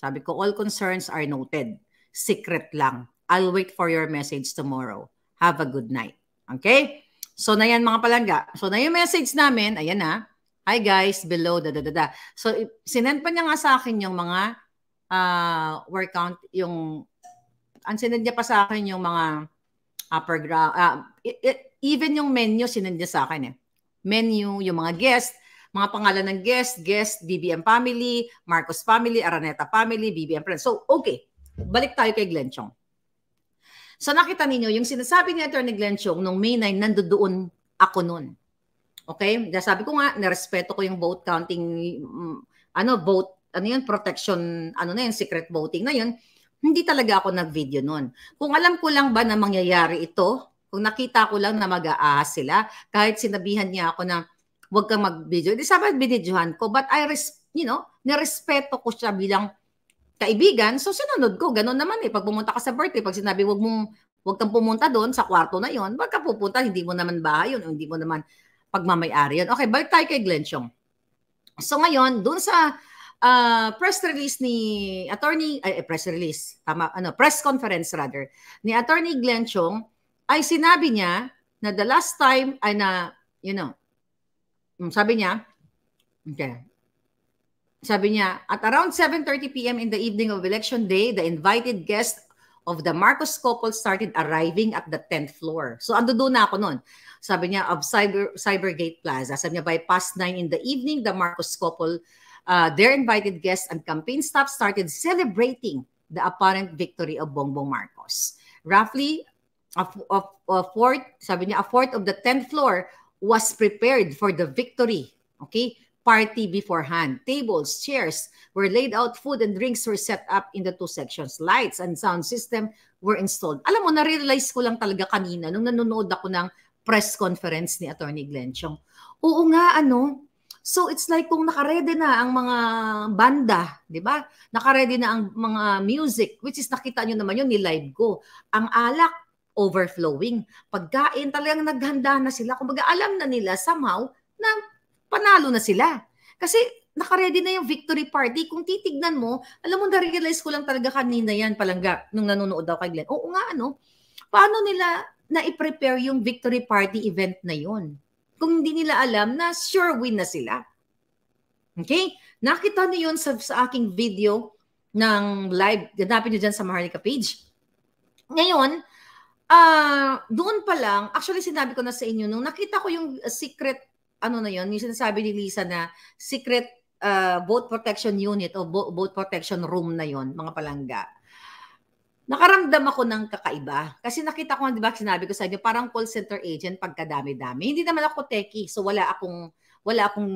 Sabi ko, all concerns are noted. Secret lang. I'll wait for your message tomorrow. Have a good night. Okay? So na yan mga palangga. So na yung message namin, ayan na. Hi guys, below, da da da da. So sinend pa niya nga sa akin yung mga uh, ah, workout, yung, ang sinend niya pa sa akin yung mga upper ah, ground, uh, ah, even yung menu sinend niya sa akin eh. Menu, yung mga guests, mga pangalan ng guest, guest, BBM family, Marcos family, Araneta family, BBM friends. So, okay. Balik tayo kay Glenn Chong. So nakita niyo yung sinasabi ni Attorney Glenn Chong nung May 9, nandoon ako noon. Okay? Sabi ko nga, narespeto ko yung vote counting, mm, ano, vote, ano yun, protection, ano na yun, secret voting na yun. Hindi talaga ako nag-video noon. Kung alam ko lang ba na mangyayari ito, kung nakita ko lang na mag-aas sila, kahit sinabihan niya ako na, wag kang mag-video. Di sabi, binidyohan ko. But I, res, you know, nirespeto ko siya bilang kaibigan. So, sinunod ko. Ganun naman eh. Pag pumunta ka sa birthday, pag sinabi, wag mong, wag kang pumunta doon sa kwarto na yon wag ka pupunta, hindi mo naman bahay yun, hindi mo naman pagmamayari yun. Okay, balik tayo kay Glenn So, ngayon, doon sa uh, press release ni attorney, ay, eh, press release, tama, ano, press conference rather, ni attorney Glenn Chong, ay sinabi niya na the last time, ay na, you know, Mm, sabi niya, okay, sabi niya, at around 7.30 p.m. in the evening of election day, the invited guest of the Marcos couple started arriving at the 10th floor. So ando doon na ako noon. Sabi niya, of Cyber, Cybergate Plaza. Sabi niya, by past 9 in the evening, the Marcos couple, uh, their invited guests and campaign staff started celebrating the apparent victory of Bongbong Marcos. Roughly, a, a, a fourth, sabi niya, a fourth of the 10th floor was prepared for the victory. Okay? Party beforehand. Tables, chairs were laid out, food and drinks were set up in the two sections. Lights and sound system were installed. Alam mo, na-realize ko lang talaga kanina nung nanonood ako ng press conference ni Attorney Glenn Chong. Oo nga, ano, So it's like kung nakarede na ang mga banda, 'di ba? Nakarede na ang mga music which is nakita niyo naman yun ni live ko. Ang alak overflowing. Pagkain, talagang naghanda na sila. Kung alam na nila somehow na panalo na sila. Kasi nakaredy na yung victory party. Kung titignan mo, alam mo, na-realize ko lang talaga kanina yan, palangga, nung nanonood daw kay Glenn. Oo nga, ano? Paano nila na-prepare i yung victory party event na yon? Kung hindi nila alam na sure win na sila. Okay? Nakita niyo yun sa, sa aking video ng live. Ganapin niyo dyan sa Maharlika page. Ngayon, uh, doon pa lang, actually sinabi ko na sa inyo, nung nakita ko yung secret, ano na yon, yung sinasabi ni Lisa na secret uh, ah, boat protection unit o boat protection room na yon mga palangga. Nakaramdam ako ng kakaiba. Kasi nakita ko, di ba, sinabi ko sa inyo, parang call center agent pagkadami-dami. Hindi naman ako teki, so wala akong wala akong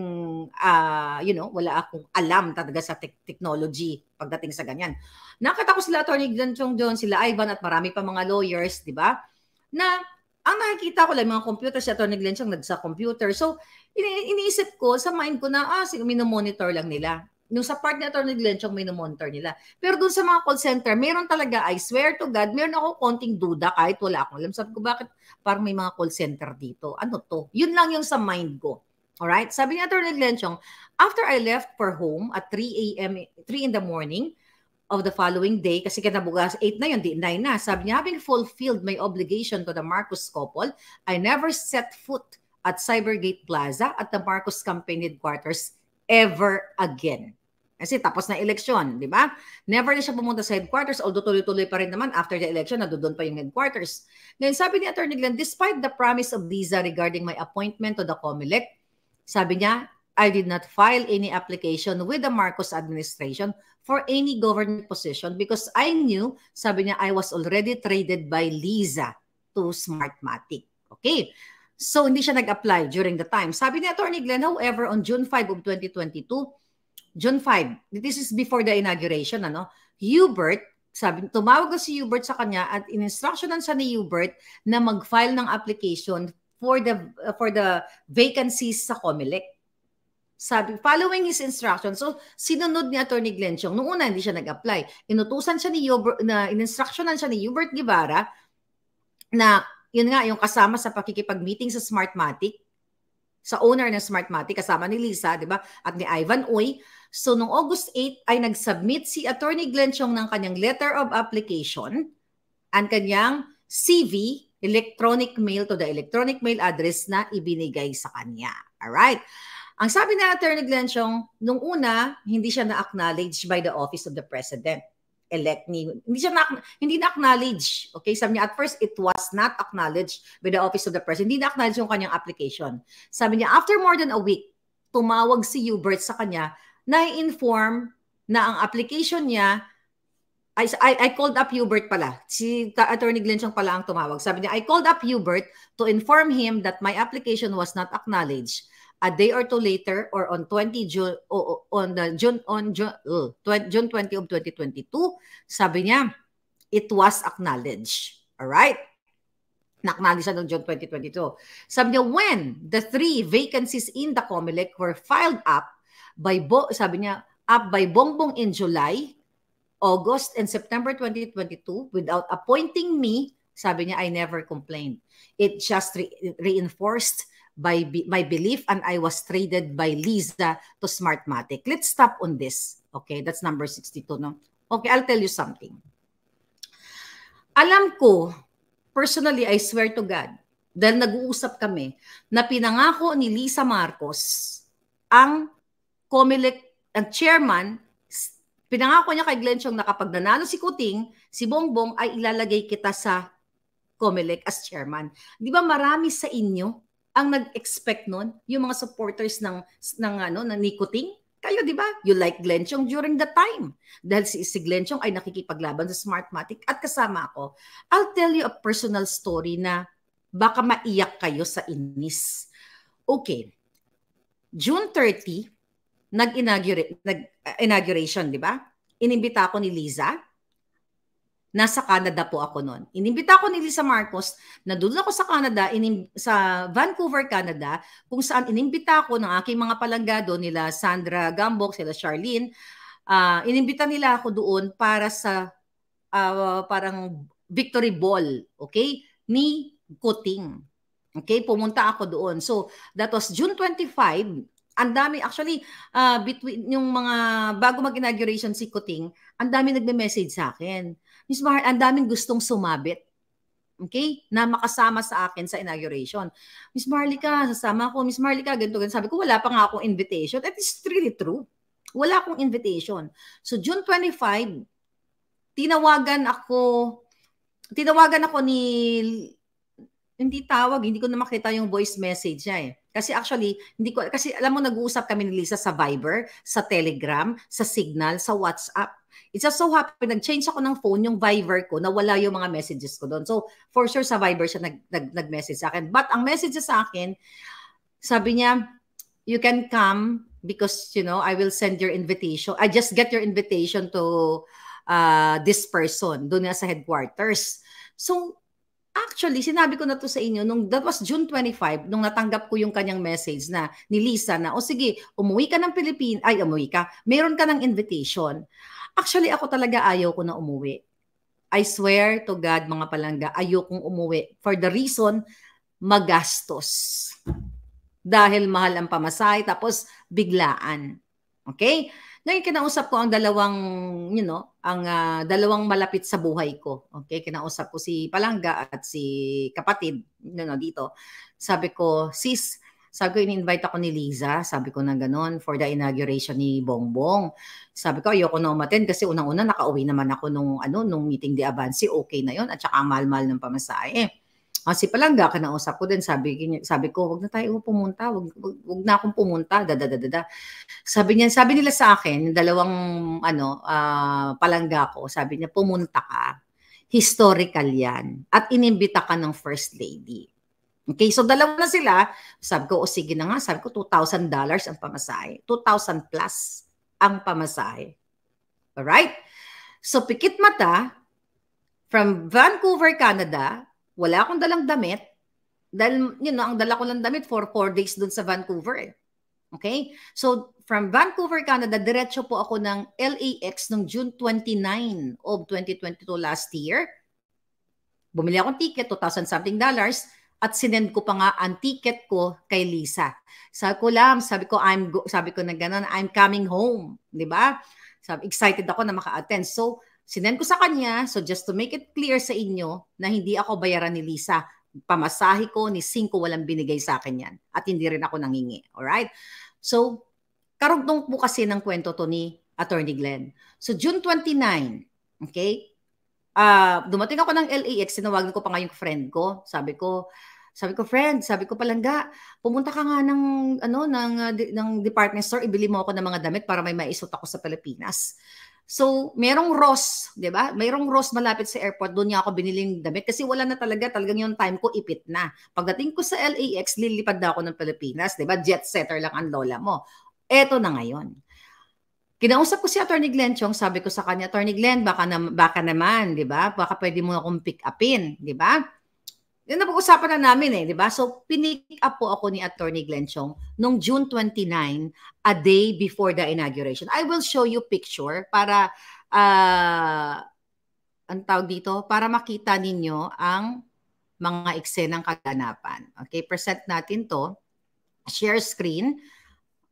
uh, you know, wala akong alam talaga sa te- technology pagdating sa ganyan. Nakatapos sila Attorney Ganchong John, sila Ivan at marami pa mga lawyers, 'di ba? Na ang nakikita ko lang mga computer si Attorney Glenn siyang nagsa computer. So ini- iniisip ko sa mind ko na ah sige mino-monitor lang nila. Nung sa part ni Attorney Glenn siyang mino-monitor nila. Pero doon sa mga call center, meron talaga I swear to God, meron ako konting duda kahit wala akong alam. Sabi ko bakit parang may mga call center dito. Ano to? Yun lang yung sa mind ko. Alright? Sabi ni Atty. Glenchong, after I left for home at 3 a.m., 3 in the morning of the following day, kasi kinabukas 8 na yun, di 9 na. Sabi niya, having fulfilled my obligation to the Marcos couple, I never set foot at Cybergate Plaza at the Marcos campaign headquarters ever again. Kasi tapos na eleksyon, di ba? Never na siya pumunta sa headquarters, although tuloy-tuloy pa rin naman after the election, nandoon pa yung headquarters. Ngayon, sabi ni Attorney Glenn, despite the promise of visa regarding my appointment to the COMELEC, sabi niya, I did not file any application with the Marcos administration for any government position because I knew, sabi niya, I was already traded by Liza to Smartmatic. Okay. So, hindi siya nag-apply during the time. Sabi ni Attorney Glenn, however, on June 5 of 2022, June 5, this is before the inauguration, ano, Hubert, sabi, tumawag na si Hubert sa kanya at in-instructionan sa ni Hubert na mag-file ng application for the uh, for the vacancies sa COMELEC. Sabi, following his instructions, so sinunod ni Attorney Glenn Chong. Noong una, hindi siya nag-apply. Inutusan siya ni Hubert, na ininstructionan siya ni Hubert Guevara na yun nga, yung kasama sa pakikipag-meeting sa Smartmatic, sa owner ng Smartmatic, kasama ni Lisa, di ba? At ni Ivan Uy. So, noong August 8 ay nag-submit si Attorney Glenn Chong ng kanyang letter of application and kanyang CV electronic mail to the electronic mail address na ibinigay sa kanya. All right. Ang sabi na Attorney Glenn Glenchong, nung una, hindi siya na-acknowledge by the Office of the President elect ni hindi siya na, hindi na acknowledge okay sabi niya at first it was not acknowledged by the office of the president hindi na acknowledge yung kanyang application sabi niya after more than a week tumawag si Hubert sa kanya na inform na ang application niya I, I, I called up Hubert pala. Si Attorney Glenn siyang pala ang tumawag. Sabi niya, I called up Hubert to inform him that my application was not acknowledged a day or two later or on 20 June on uh, June on June, uh, June 20 of 2022 sabi niya it was acknowledged all right na siya noong June 2022 sabi niya when the three vacancies in the COMELEC were filed up by bo sabi niya up by Bongbong in July August and September 2022 without appointing me, sabi niya, I never complained. It just re reinforced by be my belief and I was traded by Lisa to Smartmatic. Let's stop on this. Okay, that's number 62, no? Okay, I'll tell you something. Alam ko, personally, I swear to God, dahil nag-uusap kami, na pinangako ni Lisa Marcos ang COMELEC, ang chairman Pinangako niya kay Glenn Chong na kapag nanalo si Kuting, si Bongbong ay ilalagay kita sa COMELEC as chairman. Di ba marami sa inyo ang nag-expect nun? Yung mga supporters ng, ng, ano, ng ni Kuting? Kayo, di ba? You like Glenn Chong during the time. Dahil si, si Glenn Chong ay nakikipaglaban sa Smartmatic at kasama ako. I'll tell you a personal story na baka maiyak kayo sa inis. Okay. June 30, nag-inaugurate, nag-inauguration, ah, di ba? Inimbita ako ni Liza. Nasa Canada po ako noon. Inimbita ako ni Liza Marcos. na doon ako sa Canada, inim- sa Vancouver, Canada, kung saan inimbita ako ng aking mga palangga palanggado nila Sandra Gambok, sila Charlene. Uh, inimbita nila ako doon para sa uh, parang victory ball, okay? Ni Kuting. Okay, pumunta ako doon. So, that was June 25, ang dami, actually, uh, between yung mga, bago mag-inauguration si Kuting, ang dami nagme-message sa akin. Miss Mahar, ang daming gustong sumabit. Okay? Na makasama sa akin sa inauguration. Miss Marlica, sasama ko. Miss Marlica, ganito, ganito. Sabi ko, wala pa nga akong invitation. It is really true. Wala akong invitation. So, June 25, tinawagan ako, tinawagan ako ni hindi tawag, hindi ko na makita yung voice message niya eh. Kasi actually, hindi ko kasi alam mo nag-uusap kami ni Lisa sa Viber, sa Telegram, sa Signal, sa WhatsApp. It's just so happy nag-change ako ng phone yung Viber ko nawala yung mga messages ko doon. So, for sure sa Viber siya nag, nag nag-message sa akin. But ang message sa akin, sabi niya, you can come because you know, I will send your invitation. I just get your invitation to uh, this person doon sa headquarters. So, Actually, sinabi ko na to sa inyo nung that was June 25 nung natanggap ko yung kanyang message na ni Lisa na o oh, sige, umuwi ka ng Pilipinas, ay umuwi ka. Meron ka ng invitation. Actually, ako talaga ayaw ko na umuwi. I swear to God, mga palangga, ayaw kong umuwi for the reason magastos. Dahil mahal ang pamasahe tapos biglaan. Okay? Ngayon kinausap ko ang dalawang, you know, ang uh, dalawang malapit sa buhay ko. Okay, kinausap ko si Palanga at si kapatid, you know, dito. Sabi ko, sis, sabi ko, in-invite ako ni Liza, sabi ko na ganun, for the inauguration ni Bongbong. Sabi ko, ayoko na umaten kasi unang-una nakauwi naman ako nung, ano, nung meeting di Avance, okay na yon at saka ang mahal-mahal ng pamasahe. Kasi ah, palangga ka na usap ko din, sabi, sabi ko, wag na tayo pumunta, wag, wag, wag na akong pumunta, dadadadada. Sabi niya, sabi nila sa akin, yung dalawang ano, uh, palangga ko, sabi niya, pumunta ka. Historical yan. At inimbita ka ng first lady. Okay, so dalawa na sila. Sabi ko, o sige na nga, sabi ko, $2,000 dollars ang pamasahe. 2,000 plus ang pamasahe. right? So, pikit mata, from Vancouver, Canada, wala akong dalang damit. Dahil, you know, ang dala ko lang damit for four days dun sa Vancouver. Eh. Okay? So, from Vancouver, Canada, diretso po ako ng LAX noong June 29 of 2022 last year. Bumili akong ticket, 2,000 something dollars at sinend ko pa nga ang ticket ko kay Lisa. Sabi ko lang, sabi ko I'm sabi ko na ganun, I'm coming home, 'di ba? Sabi excited ako na maka-attend. So sinend ko sa kanya, so just to make it clear sa inyo na hindi ako bayaran ni Lisa. pamasahi ko ni Cinco walang binigay sa akin yan. At hindi rin ako nangingi. Alright? So, karugtong po kasi ng kwento to ni Attorney Glenn. So, June 29, okay? Uh, dumating ako ng LAX, tinawagan ko pa nga yung friend ko. Sabi ko, sabi ko, friend, sabi ko, palangga, pumunta ka nga ng, ano, ng, ah, ng department store, ibili mo ako ng mga damit para may maisot ako sa Pilipinas. So, merong Ross, 'di ba? Merong Ross malapit sa airport, doon niya ako biniling damit kasi wala na talaga, talagang yung time ko ipit na. Pagdating ko sa LAX, lilipad na ako ng Pilipinas, 'di ba? Jet setter lang ang lola mo. Eto na ngayon. Kinausap ko si Attorney Glenn Chong, sabi ko sa kanya, Attorney Glenn, baka, na, baka naman, 'di ba? Baka pwede mo akong pick upin, 'di ba? Yung napag-usapan na namin eh, di ba? So, pinick up po ako ni Attorney Glenn Chong noong June 29, a day before the inauguration. I will show you picture para, uh, ah, ang tawag dito, para makita ninyo ang mga eksenang kaganapan. Okay, present natin to. Share screen.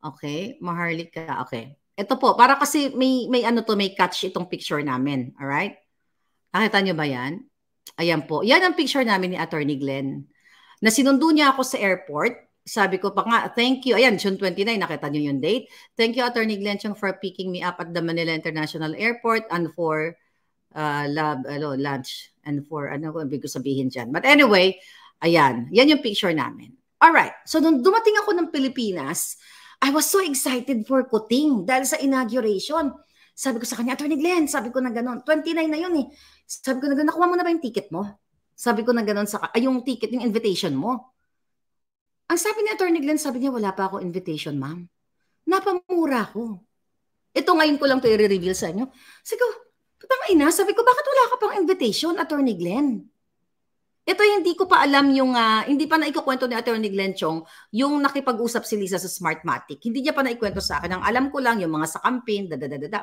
Okay, Maharlika. Okay. Ito po, para kasi may, may ano to, may catch itong picture namin. Alright? Nakita nyo ba yan? Ayan po. Yan ang picture namin ni Attorney Glenn. Na sinundo niya ako sa airport. Sabi ko pa nga, thank you. Ayan, June 29, nakita niyo yung date. Thank you, Attorney Glenn Chung, for picking me up at the Manila International Airport and for uh, lab, ano, lunch and for, ano ko ibig sabihin dyan. But anyway, ayan, yan yung picture namin. Alright, so nung dumating ako ng Pilipinas, I was so excited for Kuting dahil sa inauguration. Sabi ko sa kanya, Attorney Glenn, sabi ko na gano'n, 29 na yun eh. Sabi ko na gano'n, nakuha mo na ba yung ticket mo? Sabi ko na gano'n, sa, ay, yung ticket, yung invitation mo. Ang sabi ni Attorney Glenn, sabi niya, wala pa ako invitation, ma'am. Napamura ko. Ito ngayon ko lang ito i-reveal sa inyo. Sabi ko, putang ina, sabi ko, bakit wala ka pang invitation, Attorney Glenn? Ito hindi ko pa alam yung, uh, hindi pa naikukwento ni Attorney Glenn Chong yung nakipag-usap si Lisa sa Smartmatic. Hindi niya pa naikwento sa akin. Ang alam ko lang yung mga sa campaign, dadadadada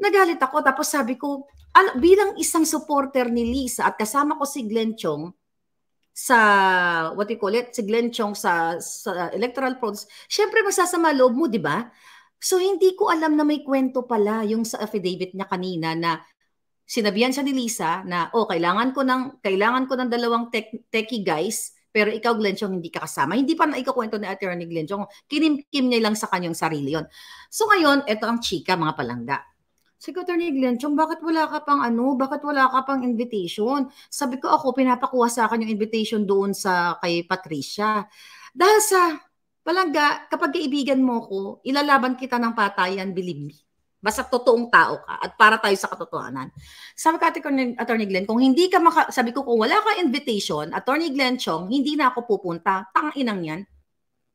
nagalit ako. Tapos sabi ko, al- ano, bilang isang supporter ni Lisa at kasama ko si Glenn Chong sa, what you call it, si Glenn Chong sa, sa electoral process, syempre magsasama loob mo, di ba? So hindi ko alam na may kwento pala yung sa affidavit niya kanina na sinabihan siya ni Lisa na, oh, kailangan ko ng, kailangan ko ng dalawang tech, techie guys, pero ikaw, Glenn Chong, hindi ka kasama. Hindi pa naikakwento ni Attorney Glenn Chong. Kinimkim niya lang sa kanyang sarili yon. So ngayon, ito ang chika, mga palangga Attorney Glenn Glenchong, bakit wala ka pang ano, bakit wala ka pang invitation? Sabi ko ako, pinapakuha sa akin yung invitation doon sa kay Patricia. Dahil sa palangga, kapag kaibigan mo ko, ilalaban kita ng patayan, believe me. Basta totoong tao ka at para tayo sa katotohanan. Sabi ko, Attorney Glenn, kung hindi ka maka, sabi ko, kung wala ka invitation, Attorney Glenn Chong, hindi na ako pupunta. Tanginang yan.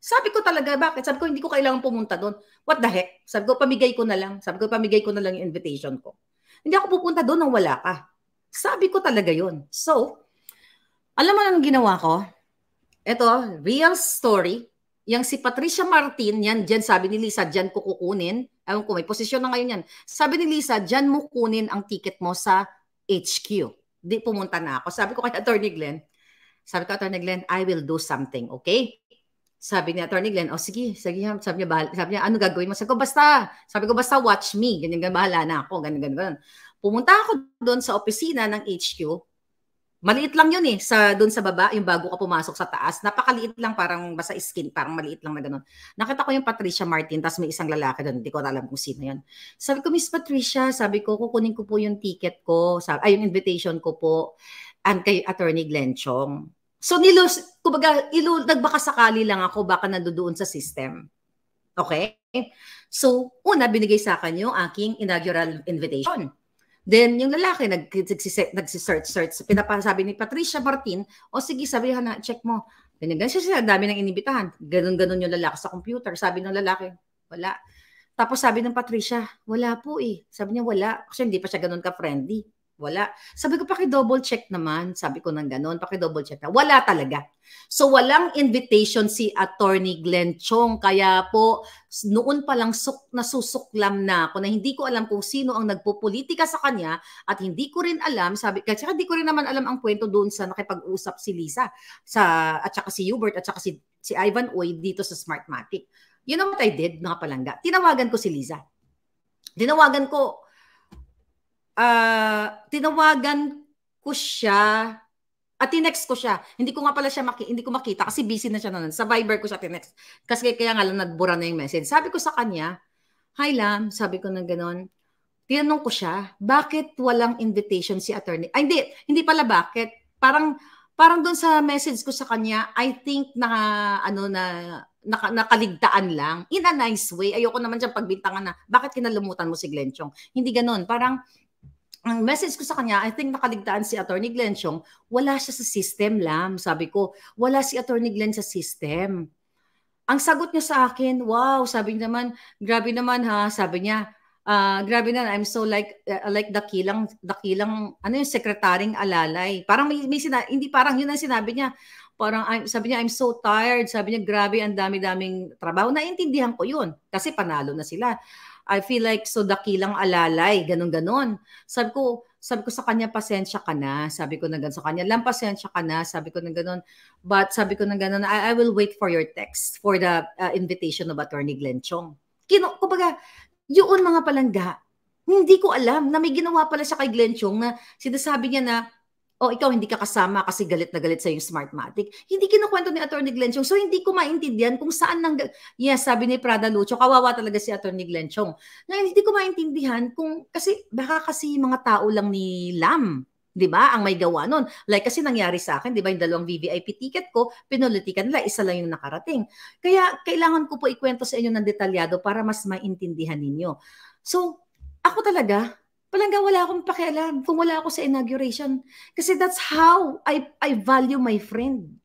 Sabi ko talaga, bakit? Sabi ko, hindi ko kailangan pumunta doon. What the heck? Sabi ko, pamigay ko na lang. Sabi ko, pamigay ko na lang yung invitation ko. Hindi ako pupunta doon nang wala ka. Sabi ko talaga yon. So, alam mo ang ginawa ko? Ito, real story. Yang si Patricia Martin, yan, dyan sabi ni Lisa, dyan ko kukunin. Ewan ko, may posisyon na ngayon yan. Sabi ni Lisa, dyan mo kunin ang ticket mo sa HQ. Di pumunta na ako. Sabi ko kay Attorney Glenn, sabi ko, Attorney Glenn, I will do something, okay? Sabi ni Attorney Glenn, oh sige, sige, sabi niya, bahala, sabi niya, ano gagawin mo? Sabi ko, basta, sabi ko, basta watch me, ganyan, ganyan, bahala na ako, ganyan, ganyan, ganyan. Pumunta ako doon sa opisina ng HQ, maliit lang yun eh, sa, doon sa baba, yung bago ka pumasok sa taas, napakaliit lang, parang basta skin, parang maliit lang na ganun. Nakita ko yung Patricia Martin, tapos may isang lalaki doon, hindi ko alam kung sino yan. Sabi ko, Miss Patricia, sabi ko, kukunin ko po yung ticket ko, sabi, ay, yung invitation ko po, and kay Attorney Glenn Chong. So nilos, kumbaga, ilu, nagbaka sakali lang ako, baka nandoon sa system. Okay? So, una, binigay sa akin yung aking inaugural invitation. Then, yung lalaki, nagsisearch-search. Pinapasabi ni Patricia Martin, o sige, sabihan na, check mo. Binigyan siya siya, dami ng inibitahan. ganun ganon yung lalaki sa computer. Sabi ng lalaki, wala. Tapos sabi ng Patricia, wala po eh. Sabi niya, wala. Kasi hindi pa siya ganun ka-friendly. Wala. Sabi ko, paki-double check naman. Sabi ko ng ganun, paki-double check na. Wala talaga. So, walang invitation si Attorney Glenn Chong. Kaya po, noon pa lang suk, nasusuklam na ako na hindi ko alam kung sino ang nagpopolitika sa kanya at hindi ko rin alam, sabi, kasi hindi ko rin naman alam ang kwento doon sa nakipag-usap si Lisa sa, at saka si Hubert at saka si, si Ivan Uy dito sa Smartmatic. You know what I did, mga palangga. Tinawagan ko si Lisa. Tinawagan ko, uh, tinawagan ko siya at ah, tinext ko siya. Hindi ko nga pala siya maki- hindi ko makita kasi busy na siya noon. Sa Viber ko siya tinext. Kasi kaya nga lang nagbura na yung message. Sabi ko sa kanya, Hi Lam, sabi ko na ganoon. Tinanong ko siya, bakit walang invitation si attorney? Ay, hindi, hindi pala bakit. Parang parang doon sa message ko sa kanya, I think na ano na nakaligtaan lang in a nice way. Ayoko naman siyang pagbintangan na bakit kinalumutan mo si Glenn Hindi ganoon. Parang ang message ko sa kanya, I think nakaligtaan si Attorney Glenn Chong, wala siya sa system, Lam. Sabi ko, wala si Attorney Glenn sa system. Ang sagot niya sa akin, wow, sabi niya naman, grabe naman ha, sabi niya, uh, grabe na, I'm so like, uh, like dakilang, dakilang, ano yung sekretaring alalay. Parang may, may sina, hindi parang yun ang sinabi niya. Parang, I'm, sabi niya, I'm so tired. Sabi niya, grabe, ang dami-daming trabaho. Naintindihan ko yun kasi panalo na sila. I feel like so dakilang alalay, ganun-ganun. Sabi ko, sabi ko sa kanya, pasensya ka na. Sabi ko na ganun sa kanya, lang pasensya ka na. Sabi ko na ganun. But sabi ko na ganun, I, I will wait for your text for the uh, invitation of Attorney Glenn Chong. Kino, kumbaga, yun mga palangga. Hindi ko alam na may ginawa pala siya kay Glenn Chong na sinasabi niya na oh, ikaw hindi ka kasama kasi galit na galit sa yung Smartmatic. Hindi kinukwento ni Attorney Glenchong. So hindi ko maintindihan kung saan nang Yes, sabi ni Prada Lucho, kawawa talaga si Attorney Glenchong. Ngayon, hindi ko maintindihan kung kasi baka kasi mga tao lang ni Lam 'di ba? Ang may gawa noon. Like kasi nangyari sa akin, 'di ba, yung dalawang VVIP ticket ko, pinulitikan nila, isa lang yung nakarating. Kaya kailangan ko po ikwento sa inyo ng detalyado para mas maintindihan ninyo. So, ako talaga, palangga wala akong pakialam kung wala ako sa inauguration. Kasi that's how I, I value my friend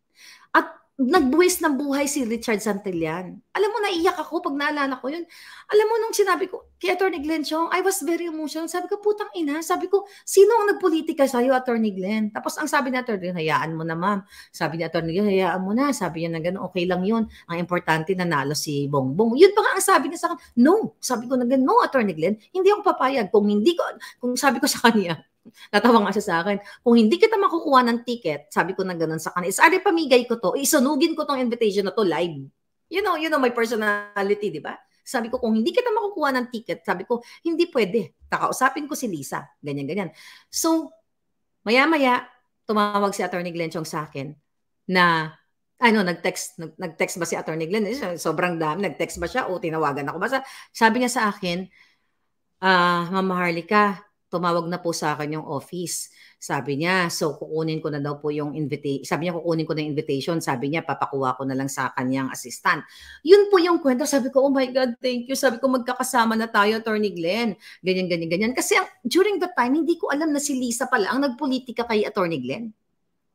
nagbuwis ng buhay si Richard Santillan. Alam mo, naiyak ako pag naalala ko yun. Alam mo, nung sinabi ko, kay Attorney Glenn Chong, I was very emotional. Sabi ko, putang ina. Sabi ko, sino ang nagpolitika sa'yo, Attorney Glenn? Tapos ang sabi ni Attorney, hayaan mo na, ma'am. Sabi ni Attorney Glenn, hayaan mo na. Sabi niya na gano'n, okay lang yun. Ang importante, nanalo si Bongbong. Yun pa nga ang sabi niya sa akin, no. Sabi ko na gano'n, no, Attorney Glenn, hindi ako papayag. Kung hindi ko, kung sabi ko sa kanya, natawa nga siya sa akin, kung hindi kita makukuha ng ticket, sabi ko na ganun sa kanya, isari pamigay ko to, isunugin ko tong invitation na to live. You know, you know my personality, di ba? Sabi ko, kung hindi kita makukuha ng ticket, sabi ko, hindi pwede. Kakausapin ko si Lisa. Ganyan, ganyan. So, maya-maya, tumawag si Attorney Glenn Chong sa akin na, ano, nag-text, nag- text nag text ba si Attorney Glenn? Eh, sobrang dami. Nag-text ba siya? O tinawagan ako ba? sabi niya sa akin, ah, uh, Mama ka, tumawag na po sa akin yung office. Sabi niya, so kukunin ko na daw po yung invitation. Sabi niya, kukunin ko na yung invitation. Sabi niya, papakuha ko na lang sa kanyang assistant. Yun po yung kwento. Sabi ko, oh my God, thank you. Sabi ko, magkakasama na tayo, Attorney Glenn. Ganyan, ganyan, ganyan. Kasi ang, during that time, hindi ko alam na si Lisa pala ang nagpolitika kay Attorney Glenn.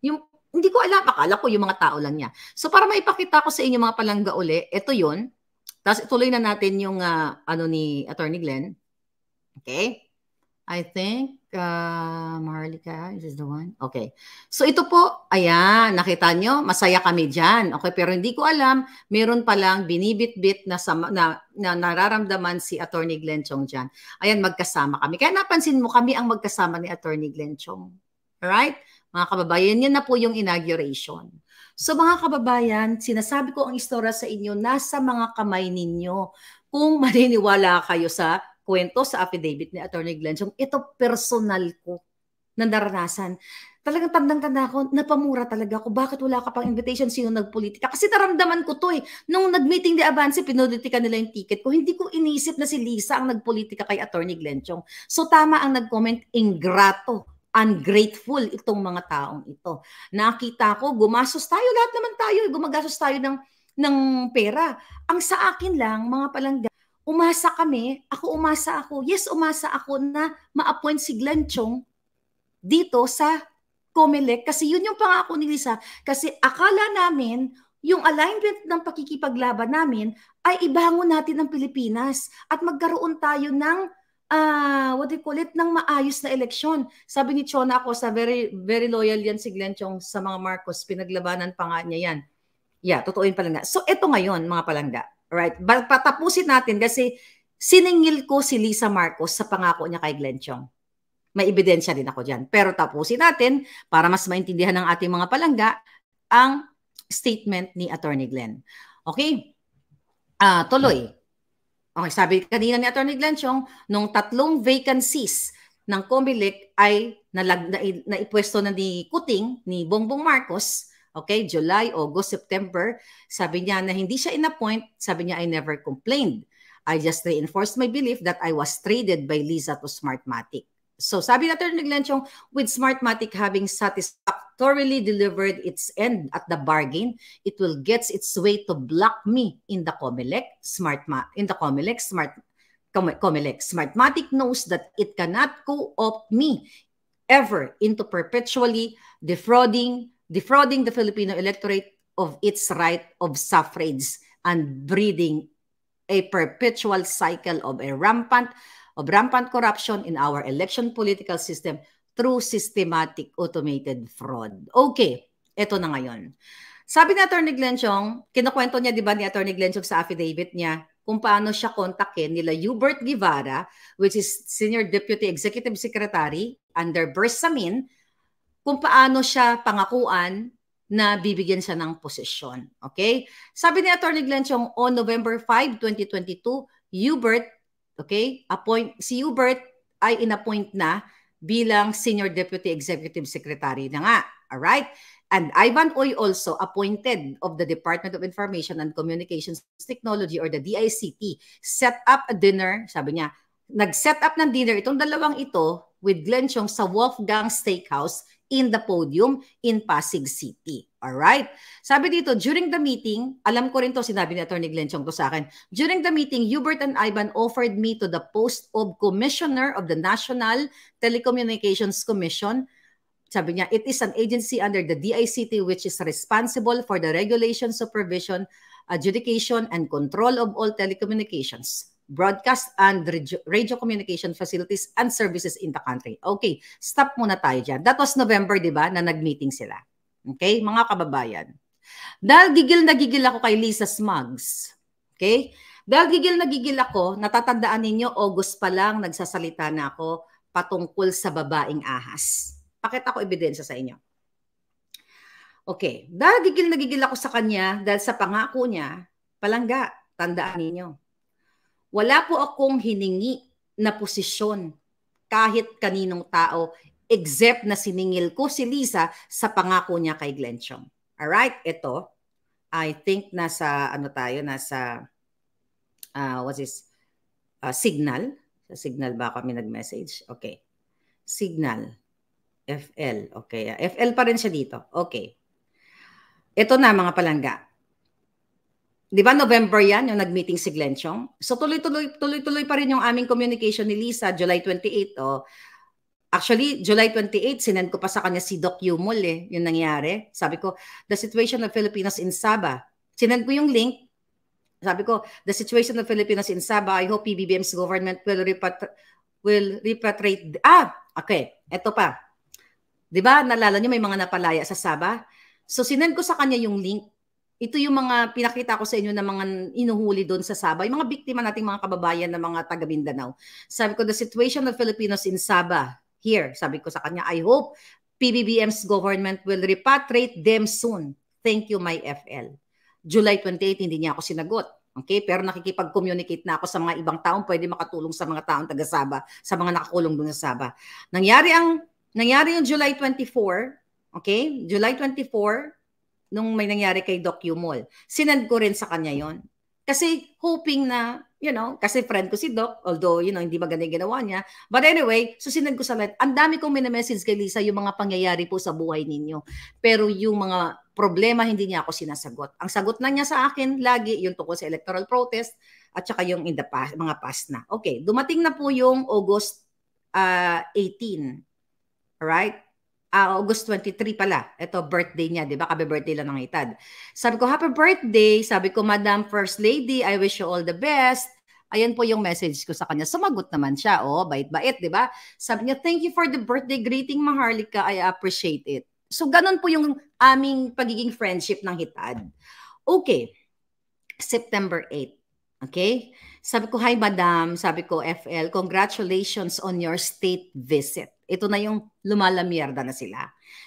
Yung, hindi ko alam. Akala ko yung mga tao lang niya. So para maipakita ko sa inyo mga palangga uli, ito yun. Tapos ituloy na natin yung uh, ano ni Attorney Glenn. Okay? I think uh, Maharlika is the one. Okay. So ito po, ayan, nakita nyo, masaya kami dyan. Okay, pero hindi ko alam, meron palang binibit-bit na, sama, na, na nararamdaman si Attorney Glenn Chong dyan. Ayan, magkasama kami. Kaya napansin mo kami ang magkasama ni Attorney Glenn Chong. Alright? Mga kababayan, yan na po yung inauguration. So mga kababayan, sinasabi ko ang istorya sa inyo, nasa mga kamay ninyo kung maniniwala kayo sa kwento sa affidavit ni Attorney Glenn Chong, ito personal ko na naranasan. Talagang tandang-tanda ako, napamura talaga ako. Bakit wala ka pang invitation? Sino nagpolitika? Kasi naramdaman ko to eh. Nung nag-meeting ni Avance, pinolitika nila yung ticket ko. Hindi ko inisip na si Lisa ang nagpolitika kay Attorney Glenn Chong. So tama ang nag-comment, ingrato ungrateful itong mga taong ito. Nakita ko, gumastos tayo, lahat naman tayo, eh. gumagastos tayo ng, ng pera. Ang sa akin lang, mga palangga, umasa kami, ako umasa ako, yes umasa ako na ma-appoint si Glenn Chong dito sa COMELEC kasi yun yung pangako ni Lisa kasi akala namin yung alignment ng pakikipaglaban namin ay ibangon natin ang Pilipinas at magkaroon tayo ng uh, what do you call it, ng maayos na eleksyon. Sabi ni Chona ako, sa very, very loyal yan si Glenn Chong sa mga Marcos, pinaglabanan pa nga niya yan. Yeah, totooin pala nga. So ito ngayon mga palangga, Right? Patapusin natin kasi siningil ko si Lisa Marcos sa pangako niya kay Glenn Chong. May ebidensya din ako dyan. Pero tapusin natin para mas maintindihan ng ating mga palangga ang statement ni Attorney Glenn. Okay? Uh, tuloy. Okay, sabi kanina ni Attorney Glenn Chong, nung tatlong vacancies ng COMELEC ay nalag, na, ipwesto na ni Kuting, ni Bongbong Marcos, Okay, July, August, September. Sabi niya na hindi siya inappoint. Sabi niya, I never complained. I just reinforced my belief that I was traded by Lisa to Smartmatic. So sabi na Attorney Glenchong, with Smartmatic having satisfactorily delivered its end at the bargain, it will gets its way to block me in the Comelec, Smartma in the Comelec, Smart Comelec. Smartmatic knows that it cannot co-opt me ever into perpetually defrauding, defrauding the Filipino electorate of its right of suffrage and breeding a perpetual cycle of a rampant of rampant corruption in our election political system through systematic automated fraud. Okay, eto na ngayon. Sabi ni Attorney Glenchong, kinukwento niya 'di ba ni Attorney Glenchong sa affidavit niya kung paano siya kontakin nila Hubert Guevara, which is Senior Deputy Executive Secretary under Bersamin, kung paano siya pangakuan na bibigyan siya ng posisyon. Okay? Sabi ni Attorney Glenn Chong, on November 5, 2022, Hubert, okay, appoint, si Hubert ay inappoint na bilang Senior Deputy Executive Secretary na nga. Alright? And Ivan Oy also appointed of the Department of Information and Communications Technology or the DICT set up a dinner, sabi niya, nag-set up ng dinner itong dalawang ito with Glenn Chong sa Wolfgang Steakhouse in the podium in Pasig City. All right. Sabi dito, during the meeting, alam ko rin to, sinabi ni Attorney Glenn Chong to sa akin, during the meeting, Hubert and Ivan offered me to the post of Commissioner of the National Telecommunications Commission. Sabi niya, it is an agency under the DICT which is responsible for the regulation, supervision, adjudication, and control of all telecommunications broadcast and radio, communication facilities and services in the country. Okay, stop muna tayo dyan. That was November, di ba, na nag-meeting sila. Okay, mga kababayan. Dahil gigil na gigil ako kay Lisa Smugs. Okay? Dahil gigil na gigil ako, natatandaan ninyo, August pa lang, nagsasalita na ako patungkol sa babaeng ahas. Pakita ko ebidensya sa inyo. Okay. Dahil gigil na gigil ako sa kanya, dahil sa pangako niya, palangga, tandaan ninyo wala po akong hiningi na posisyon kahit kaninong tao except na siningil ko si Lisa sa pangako niya kay Glenn Chong. All right, ito I think nasa ano tayo nasa uh, what is uh, signal sa signal ba kami nag-message? Okay. Signal. FL. Okay. Ah, FL pa rin siya dito. Okay. Ito na mga palangga. 'di ba November 'yan yung nag-meeting si Glenn Chong. So tuloy-tuloy tuloy-tuloy pa rin yung aming communication ni Lisa July 28 oh. Actually, July 28, sinend ko pa sa kanya si Doc Yumol eh, yung nangyari. Sabi ko, the situation of Filipinos in Saba. Sinend ko yung link. Sabi ko, the situation of Filipinos in Saba, I hope PBBM's government will, repat will repatriate. Ah, okay. eto pa. 'Di ba, nalala niyo may mga napalaya sa Saba? So sinend ko sa kanya yung link ito yung mga pinakita ko sa inyo na mga inuhuli doon sa Saba, yung mga biktima nating mga kababayan ng mga taga Mindanao. Sabi ko, the situation of Filipinos in Saba, here, sabi ko sa kanya, I hope PBBM's government will repatriate them soon. Thank you, my FL. July 28, hindi niya ako sinagot. Okay, pero nakikipag-communicate na ako sa mga ibang taong pwede makatulong sa mga taong taga Saba, sa mga nakakulong doon sa Saba. Nangyari ang nangyari yung July 24, okay? July 24, nung may nangyari kay Doc Yumol. Sinend ko rin sa kanya yon Kasi hoping na, you know, kasi friend ko si Doc, although, you know, hindi maganda yung ginawa niya. But anyway, so sinend ko sa live. Ang dami kong minamessage kay Lisa yung mga pangyayari po sa buhay ninyo. Pero yung mga problema, hindi niya ako sinasagot. Ang sagot na niya sa akin lagi, yung tungkol sa electoral protest, at saka yung in the past, mga past na. Okay, dumating na po yung August uh, ah, 18. Alright? uh, August 23 pala. Ito, birthday niya, di ba? Kabe birthday lang ng itad. Sabi ko, happy birthday. Sabi ko, Madam First Lady, I wish you all the best. Ayan po yung message ko sa kanya. Sumagot naman siya, oh, bait-bait, di ba? Sabi niya, thank you for the birthday greeting, Maharlika. I appreciate it. So, ganun po yung aming pagiging friendship ng hitad. Okay. September 8. Okay? Sabi ko, hi madam, sabi ko, FL, congratulations on your state visit. Ito na yung lumalamierda na sila.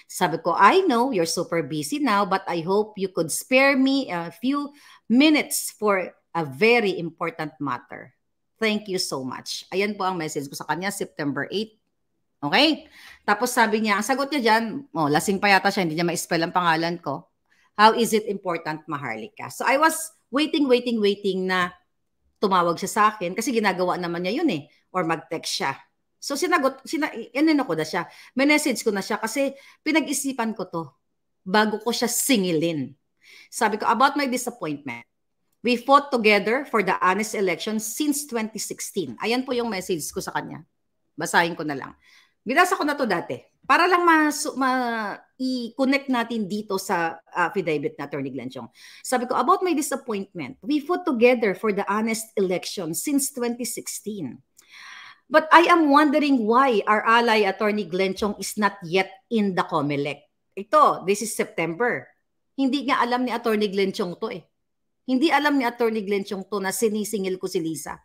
Sabi ko, I know you're super busy now, but I hope you could spare me a few minutes for a very important matter. Thank you so much. Ayan po ang message ko sa kanya, September 8. Okay? Tapos sabi niya, ang sagot niya dyan, oh, lasing pa yata siya, hindi niya ma-spell ang pangalan ko. How is it important, Maharlika? So I was waiting, waiting, waiting na tumawag siya sa akin kasi ginagawa naman niya yun eh or mag-text siya. So sinagot, sina, ano ko na siya. May message ko na siya kasi pinag-isipan ko to bago ko siya singilin. Sabi ko, about my disappointment. We fought together for the honest election since 2016. Ayan po yung message ko sa kanya. Basahin ko na lang. Binasa ko na to dati. Para lang mas, ma, i-connect natin dito sa affidavit na Attorney Glenn Chong. Sabi ko, about my disappointment, we fought together for the honest election since 2016. But I am wondering why our ally, Attorney Glenn Chong, is not yet in the COMELEC. Ito, this is September. Hindi nga alam ni Attorney Glenn Chong to eh. Hindi alam ni Attorney Glenn Chong to na sinisingil ko si Lisa.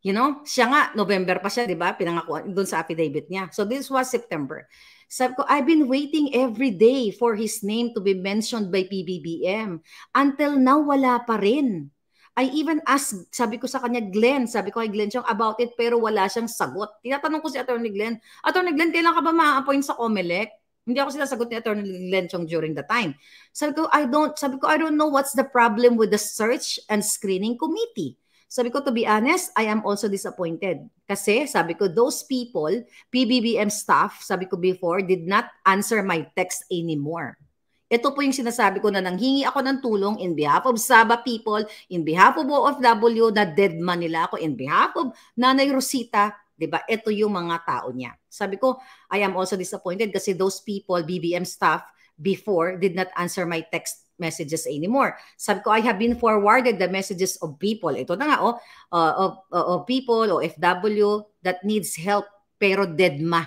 You know, siya nga, November pa siya, di ba? Pinangako doon sa affidavit niya. So this was September. Sabi ko, I've been waiting every day for his name to be mentioned by PBBM. Until now, wala pa rin. I even asked, sabi ko sa kanya, Glenn, sabi ko kay Glenn siyang about it, pero wala siyang sagot. Tinatanong ko si Attorney Glenn, Attorney Glenn, kailan ka ba ma-appoint sa COMELEC? Hindi ako sinasagot ni Attorney Glenn Chong during the time. Sabi ko, I don't, sabi ko, I don't know what's the problem with the search and screening committee. Sabi ko, to be honest, I am also disappointed. Kasi sabi ko, those people, PBBM staff, sabi ko before, did not answer my text anymore. Ito po yung sinasabi ko na nanghingi ako ng tulong in behalf of Saba people, in behalf of OFW, na dead man nila ako, in behalf of Nanay Rosita, 'di ba? Ito yung mga tao niya. Sabi ko, I am also disappointed kasi those people, BBM staff before did not answer my text messages anymore. Sabi ko, I have been forwarded the messages of people. Ito na nga, oh, uh, of, uh, of people, OFW, that needs help, pero dead ma.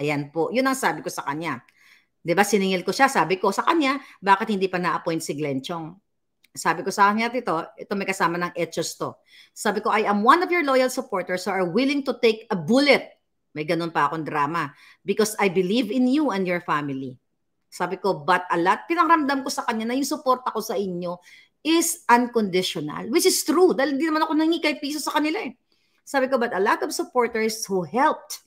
Ayan po. Yun ang sabi ko sa kanya. 'Di ba siningil ko siya, sabi ko sa kanya, bakit hindi pa na-appoint si Glenn Chong? Sabi ko sa kanya dito, ito may kasama ng etos to. Sabi ko, I am one of your loyal supporters who are willing to take a bullet. May ganun pa akong drama. Because I believe in you and your family. Sabi ko, but a lot. Pinaramdam ko sa kanya na yung support ako sa inyo is unconditional. Which is true. Dahil hindi naman ako nangi piso sa kanila eh. Sabi ko, but a lot of supporters who helped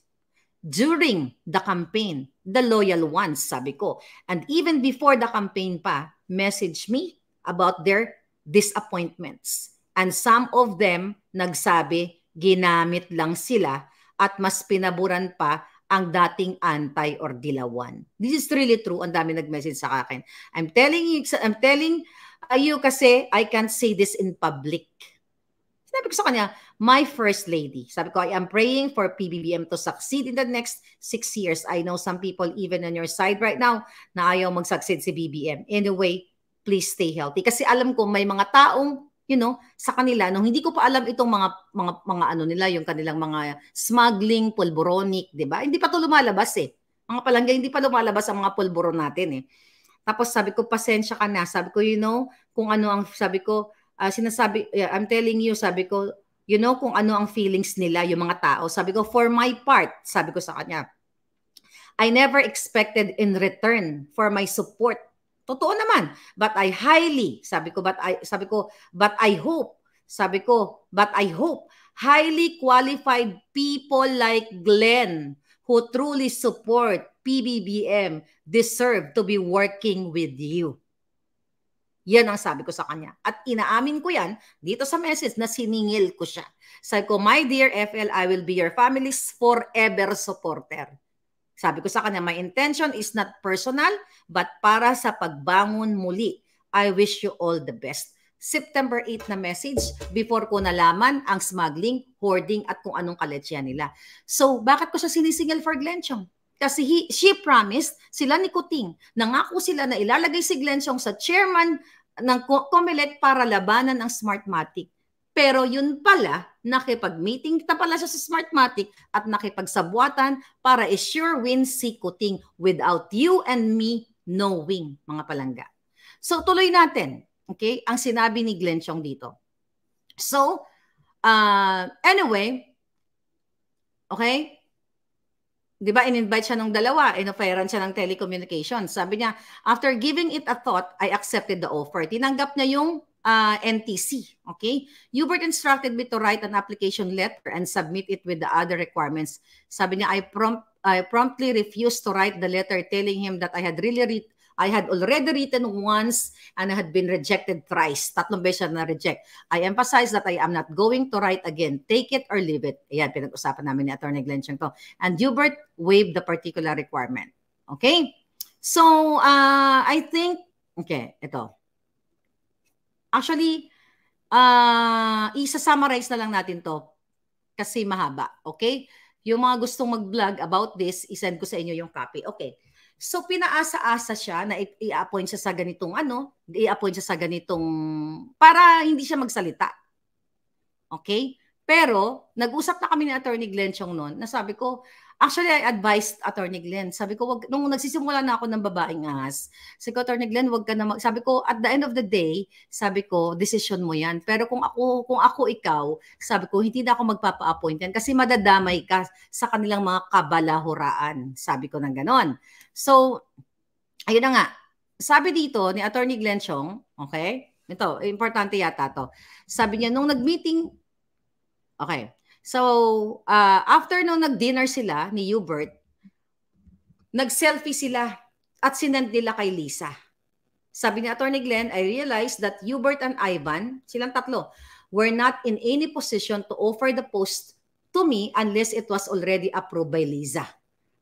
during the campaign, the loyal ones, sabi ko. And even before the campaign pa, message me about their disappointments. And some of them nagsabi, ginamit lang sila at mas pinaburan pa ang dating anti or dilawan. This is really true. Ang dami nag-message sa akin. I'm telling you, I'm telling you kasi I can't say this in public. Sabi ko sa kanya, my first lady. Sabi ko, I am praying for PBBM to succeed in the next six years. I know some people even on your side right now na ayaw mag-succeed si BBM. Anyway, please stay healthy. Kasi alam ko may mga taong you know, sa kanila nung hindi ko pa alam itong mga mga mga ano nila, yung kanilang mga smuggling, pulboronic, 'di ba? Hindi pa to lumalabas eh. Mga palangga hindi pa lumalabas ang mga pulboron natin eh. Tapos sabi ko, pasensya ka na. Sabi ko, you know, kung ano ang sabi ko, uh, sinasabi, yeah, I'm telling you, sabi ko, you know kung ano ang feelings nila, yung mga tao. Sabi ko, for my part, sabi ko sa kanya, I never expected in return for my support Totoo naman. But I highly, sabi ko, but I, sabi ko, but I hope, sabi ko, but I hope, highly qualified people like Glenn who truly support PBBM deserve to be working with you. Yan ang sabi ko sa kanya. At inaamin ko yan dito sa message na siningil ko siya. Sabi ko, my dear FL, I will be your family's forever supporter. Sabi ko sa kanya, my intention is not personal, but para sa pagbangon muli. I wish you all the best. September 8 na message before ko nalaman ang smuggling, hoarding at kung anong kaletsya nila. So bakit ko siya sinisingil for Glenn Kasi he, she promised sila ni Kuting. Nangako sila na ilalagay si Glenn sa chairman ng COMELEC para labanan ang Smartmatic. Pero yun pala, nakipag-meeting na pala siya sa Smartmatic at nakipagsabwatan para is sure win si without you and me knowing, mga palangga. So tuloy natin, okay, ang sinabi ni Glenn Chong dito. So, uh, anyway, okay, di ba, in-invite siya ng dalawa, inoferan siya ng telecommunications. Sabi niya, after giving it a thought, I accepted the offer. Tinanggap niya yung uh, NTC. Okay? Hubert instructed me to write an application letter and submit it with the other requirements. Sabi niya, I, prompt, I promptly refused to write the letter telling him that I had really re I had already written once and I had been rejected thrice. Tatlong beses na reject. I emphasize that I am not going to write again. Take it or leave it. Ayan, pinag-usapan namin ni Attorney Glenn Cheng to. And Hubert waived the particular requirement. Okay? So, uh, I think, okay, ito. Actually, uh, isa-summarize na lang natin to kasi mahaba. Okay? Yung mga gustong mag-vlog about this, isend ko sa inyo yung copy. Okay. So pinaasa-asa siya na i-appoint siya sa ganitong ano, i-appoint siya sa ganitong para hindi siya magsalita. Okay? Pero nag-usap na kami ni Attorney Glenn Chong noon. Nasabi ko, Actually, I advised Attorney Glenn. Sabi ko, wag, nung nagsisimula na ako ng babaeng ahas, sabi ko, Attorney Glenn, wag ka na mag... Sabi ko, at the end of the day, sabi ko, decision mo yan. Pero kung ako, kung ako ikaw, sabi ko, hindi na ako magpapa-appoint yan kasi madadamay ka sa kanilang mga kabalahuraan. Sabi ko ng ganon. So, ayun na nga. Sabi dito ni Attorney Glenn Chong, okay? Ito, importante yata to. Sabi niya, nung nag-meeting, okay, So, uh, after nung nag-dinner sila ni Hubert, nag-selfie sila at sinend nila kay Lisa. Sabi ni Attorney Glenn, I realized that Hubert and Ivan, silang tatlo, were not in any position to offer the post to me unless it was already approved by Lisa.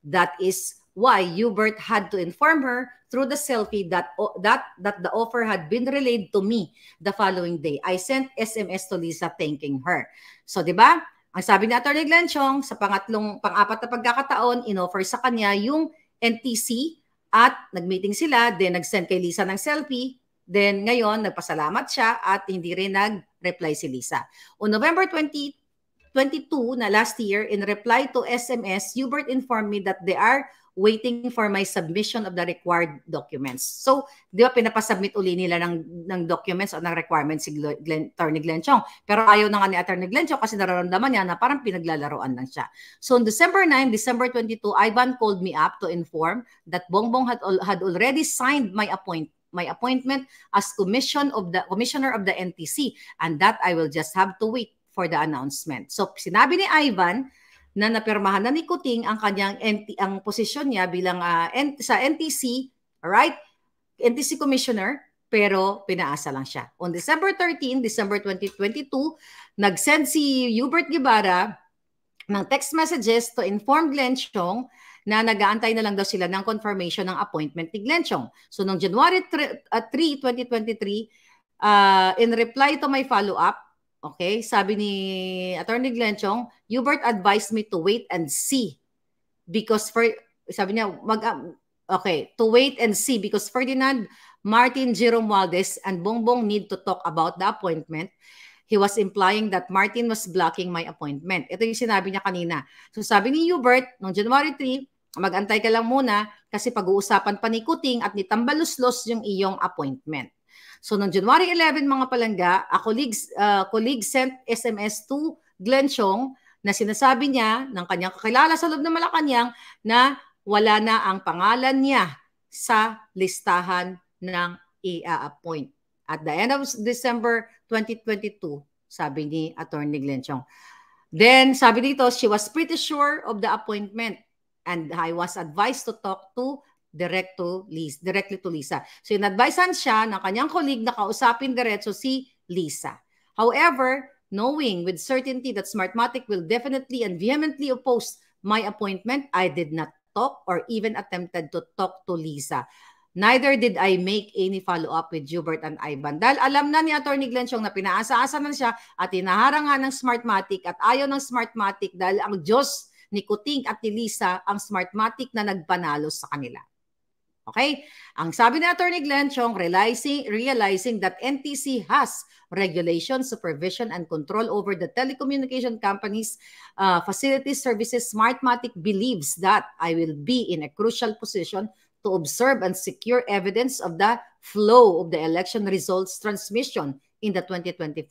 That is why Hubert had to inform her through the selfie that, that, that the offer had been relayed to me the following day. I sent SMS to Lisa thanking her. So, di ba? Ang sabi ni Atty. Glenn Chong, sa pangatlong, pang-apat na pagkakataon, inoffer sa kanya yung NTC at nagmeeting sila, then nag-send kay Lisa ng selfie, then ngayon nagpasalamat siya at hindi rin nag-reply si Lisa. On November 20, 22 na last year, in reply to SMS, Hubert informed me that they are waiting for my submission of the required documents. So, di ba pinapasubmit uli nila ng, ng documents o ng requirements si Glenn, Attorney Glenn Chong. Pero ayaw na nga ni Attorney Glenn Chong kasi nararamdaman niya na parang pinaglalaroan lang siya. So, on December 9, December 22, Ivan called me up to inform that Bongbong had, had already signed my appointment my appointment as commission of the commissioner of the NTC and that I will just have to wait for the announcement. So sinabi ni Ivan na napirmahan na ni Kuting ang kanyang NT, ang posisyon niya bilang uh, N, sa NTC, right? NTC Commissioner, pero pinaasa lang siya. On December 13, December 2022, nag-send si Hubert Guevara ng text messages to inform Glenn Chong na nag-aantay na lang daw sila ng confirmation ng appointment ni Glenn Chong. So, noong January 3, 2023, uh, in reply to my follow-up, Okay? Sabi ni Attorney Glenchong, Hubert advised me to wait and see because for sabi niya mag um, okay, to wait and see because Ferdinand Martin Jerome Valdez and Bongbong need to talk about the appointment. He was implying that Martin was blocking my appointment. Ito yung sinabi niya kanina. So sabi ni Hubert, noong January 3, magantay ka lang muna kasi pag-uusapan pa ni Kuting at ni Tambaluslos yung iyong appointment. So, noong January 11, mga palangga, a colleague, uh, colleague sent SMS to Glenn Chong na sinasabi niya ng kanyang kakilala sa loob ng Malacanang na wala na ang pangalan niya sa listahan ng i-appoint. At the end of December 2022, sabi ni Attorney Glenn Chong. Then, sabi dito, she was pretty sure of the appointment and I was advised to talk to direct to Lisa, directly to Lisa. So inadvisean siya ng kanyang colleague na kausapin diretso si Lisa. However, knowing with certainty that Smartmatic will definitely and vehemently oppose my appointment, I did not talk or even attempted to talk to Lisa. Neither did I make any follow-up with Jubert and Ivan. Dahil alam na ni Atty. Glenn Chong na pinaasa-asa na siya at hinaharangan ng Smartmatic at ayaw ng Smartmatic dahil ang Diyos ni Kuting at ni Lisa ang Smartmatic na nagpanalo sa kanila. Okay? Ang sabi ni Attorney Glenn Chong, realizing, realizing that NTC has regulation, supervision, and control over the telecommunication companies, uh, facilities, services, Smartmatic believes that I will be in a crucial position to observe and secure evidence of the flow of the election results transmission in the 2025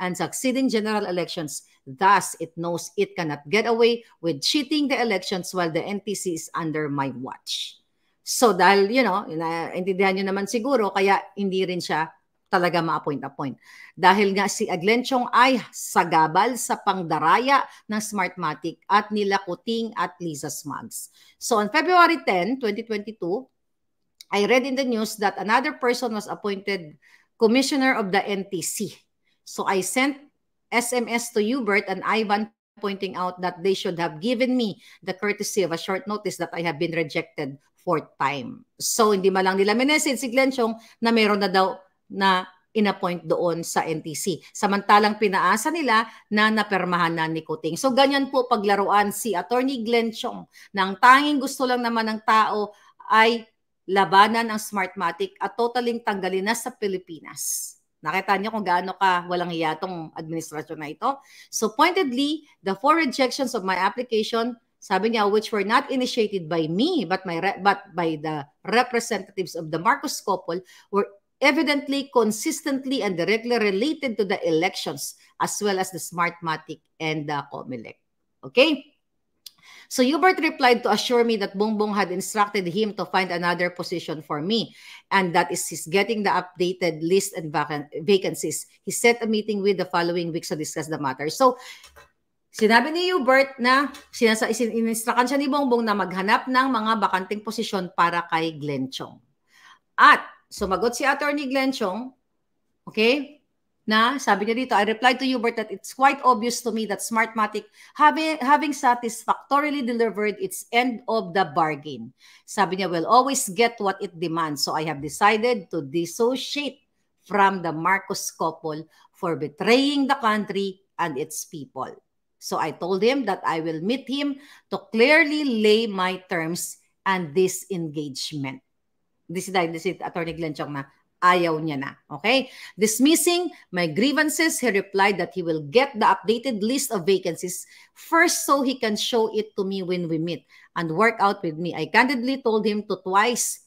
and succeeding general elections. Thus, it knows it cannot get away with cheating the elections while the NTC is under my watch. So dahil, you know, naintindihan nyo naman siguro, kaya hindi rin siya talaga ma-appoint-appoint. Dahil nga si Aglenchong ay sagabal sa pangdaraya ng Smartmatic at nila Kuting at Lisa Smugs. So on February 10, 2022, I read in the news that another person was appointed commissioner of the NTC. So I sent SMS to Hubert and Ivan pointing out that they should have given me the courtesy of a short notice that I have been rejected fourth time. So hindi ma lang nila minesid si Glenn Chong na meron na daw na inappoint doon sa NTC. Samantalang pinaasa nila na napermahan na ni Kuting. So ganyan po paglaruan si Attorney Glenn Chong na ang tanging gusto lang naman ng tao ay labanan ang Smartmatic at totaling tanggalin na sa Pilipinas. Nakita niyo kung gaano ka walang hiya tong administrasyon na ito. So pointedly, the four rejections of my application sabi niya, which were not initiated by me, but, my but by the representatives of the Marcos couple were evidently, consistently, and directly related to the elections as well as the Smartmatic and the COMELEC. Okay? So Hubert replied to assure me that Bongbong had instructed him to find another position for me, and that is his getting the updated list and vacancies. He set a meeting with the following week to discuss the matter. So Sinabi ni Hubert na sinasa ininstrakan siya ni Bongbong na maghanap ng mga bakanting posisyon para kay Glenn Chong. At sumagot si Attorney Glenn Chong, okay, na sabi niya dito, I replied to Hubert that it's quite obvious to me that Smartmatic having, having satisfactorily delivered its end of the bargain. Sabi niya, will always get what it demands. So I have decided to dissociate from the Marcos couple for betraying the country and its people. So I told him that I will meet him to clearly lay my terms and this engagement. This is, this is Attorney Glenn Chong na ayaw niya na. Okay? Dismissing my grievances, he replied that he will get the updated list of vacancies first so he can show it to me when we meet and work out with me. I candidly told him to twice,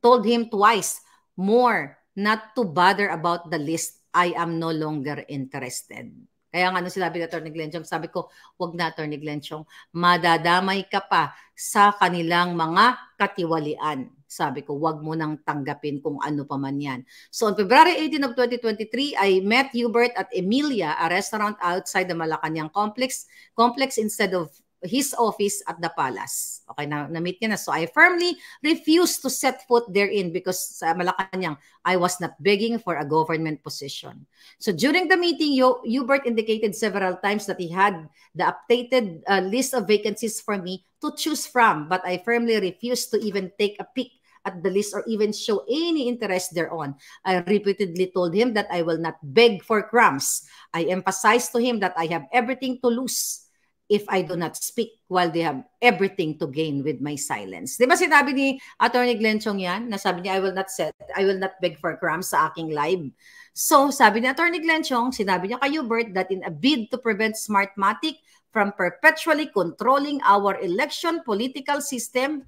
told him twice more not to bother about the list. I am no longer interested. Kaya nga, ano sinabi na Atty. Glenn Chong, sabi ko, wag na Atty. Glenn Chong, madadamay ka pa sa kanilang mga katiwalian. Sabi ko, wag mo nang tanggapin kung ano pa man yan. So on February 18 of 2023, I met Hubert at Emilia, a restaurant outside the Malacanang complex, complex instead of his office at the palace. Okay, na, na-meet niya na. So I firmly refused to set foot therein because sa Malacanang, I was not begging for a government position. So during the meeting, Hubert indicated several times that he had the updated uh, list of vacancies for me to choose from, but I firmly refused to even take a peek at the list or even show any interest thereon. I repeatedly told him that I will not beg for crumbs. I emphasized to him that I have everything to lose if I do not speak while they have everything to gain with my silence. 'Di ba sinabi ni Attorney Glenn Chong 'yan? Nasabi niya I will not set I will not beg for crumbs sa aking live. So, sabi ni Attorney Glenn Chong, sinabi niya kay Hubert that in a bid to prevent smartmatic from perpetually controlling our election political system,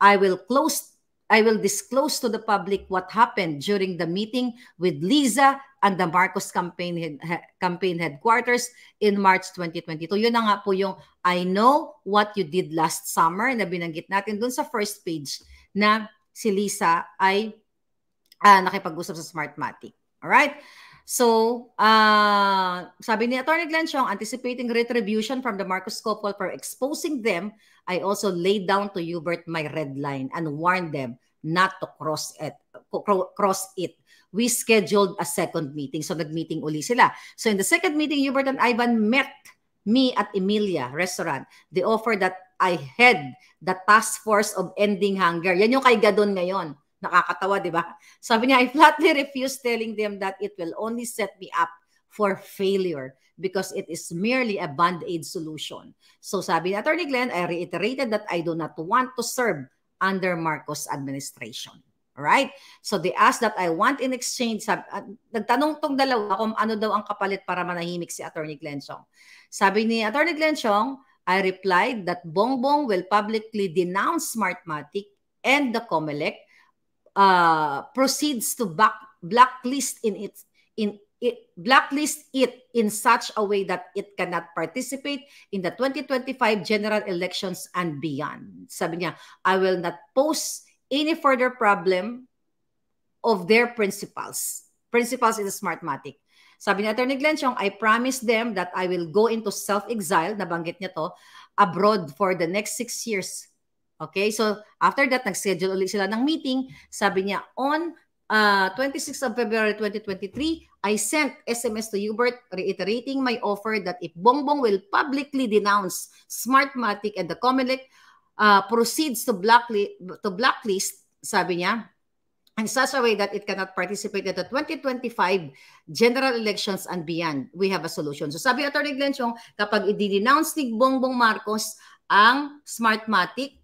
I will close I will disclose to the public what happened during the meeting with Liza and the Marcos campaign campaign headquarters in March 2022. Yun na nga po yung I know what you did last summer na binanggit natin dun sa first page na si Lisa ay uh, nakipag-usap sa Smartmatic. All right? So, uh, sabi ni Attorney Glenn Chong, anticipating retribution from the Marcos couple for exposing them, I also laid down to Hubert my red line and warned them not to cross it. Cross it we scheduled a second meeting. So nag-meeting uli sila. So in the second meeting, Hubert and Ivan met me at Emilia Restaurant. They offered that I head the task force of ending hunger. Yan yung kay Gadon ngayon. Nakakatawa, di ba? Sabi niya, I flatly refuse telling them that it will only set me up for failure because it is merely a band-aid solution. So sabi ni Attorney Glenn, I reiterated that I do not want to serve under Marcos administration. Alright? So they ask that I want in exchange. Sabi, at ah, nagtanong tong dalawa kung ano daw ang kapalit para manahimik si Attorney Glenchong. Sabi ni Attorney Glenchong, I replied that Bongbong will publicly denounce Smartmatic and the COMELEC uh, proceeds to back, blacklist in it in it, blacklist it in such a way that it cannot participate in the 2025 general elections and beyond. Sabi niya, I will not post any further problem of their principals. Principals in Smartmatic. Sabi ni Attorney Glenn Chong, I promise them that I will go into self-exile, nabanggit niya to, abroad for the next six years. Okay, so after that, nag-schedule ulit sila ng meeting. Sabi niya, on uh, 26 of February 2023, I sent SMS to Hubert reiterating my offer that if Bongbong will publicly denounce Smartmatic and the Comelec, uh, proceeds to, blackli- to blacklist, sabi niya, in such a way that it cannot participate in the 2025 general elections and beyond. We have a solution. So sabi Atty. Glenn Chong, kapag i-denounce ni Bongbong Marcos ang Smartmatic,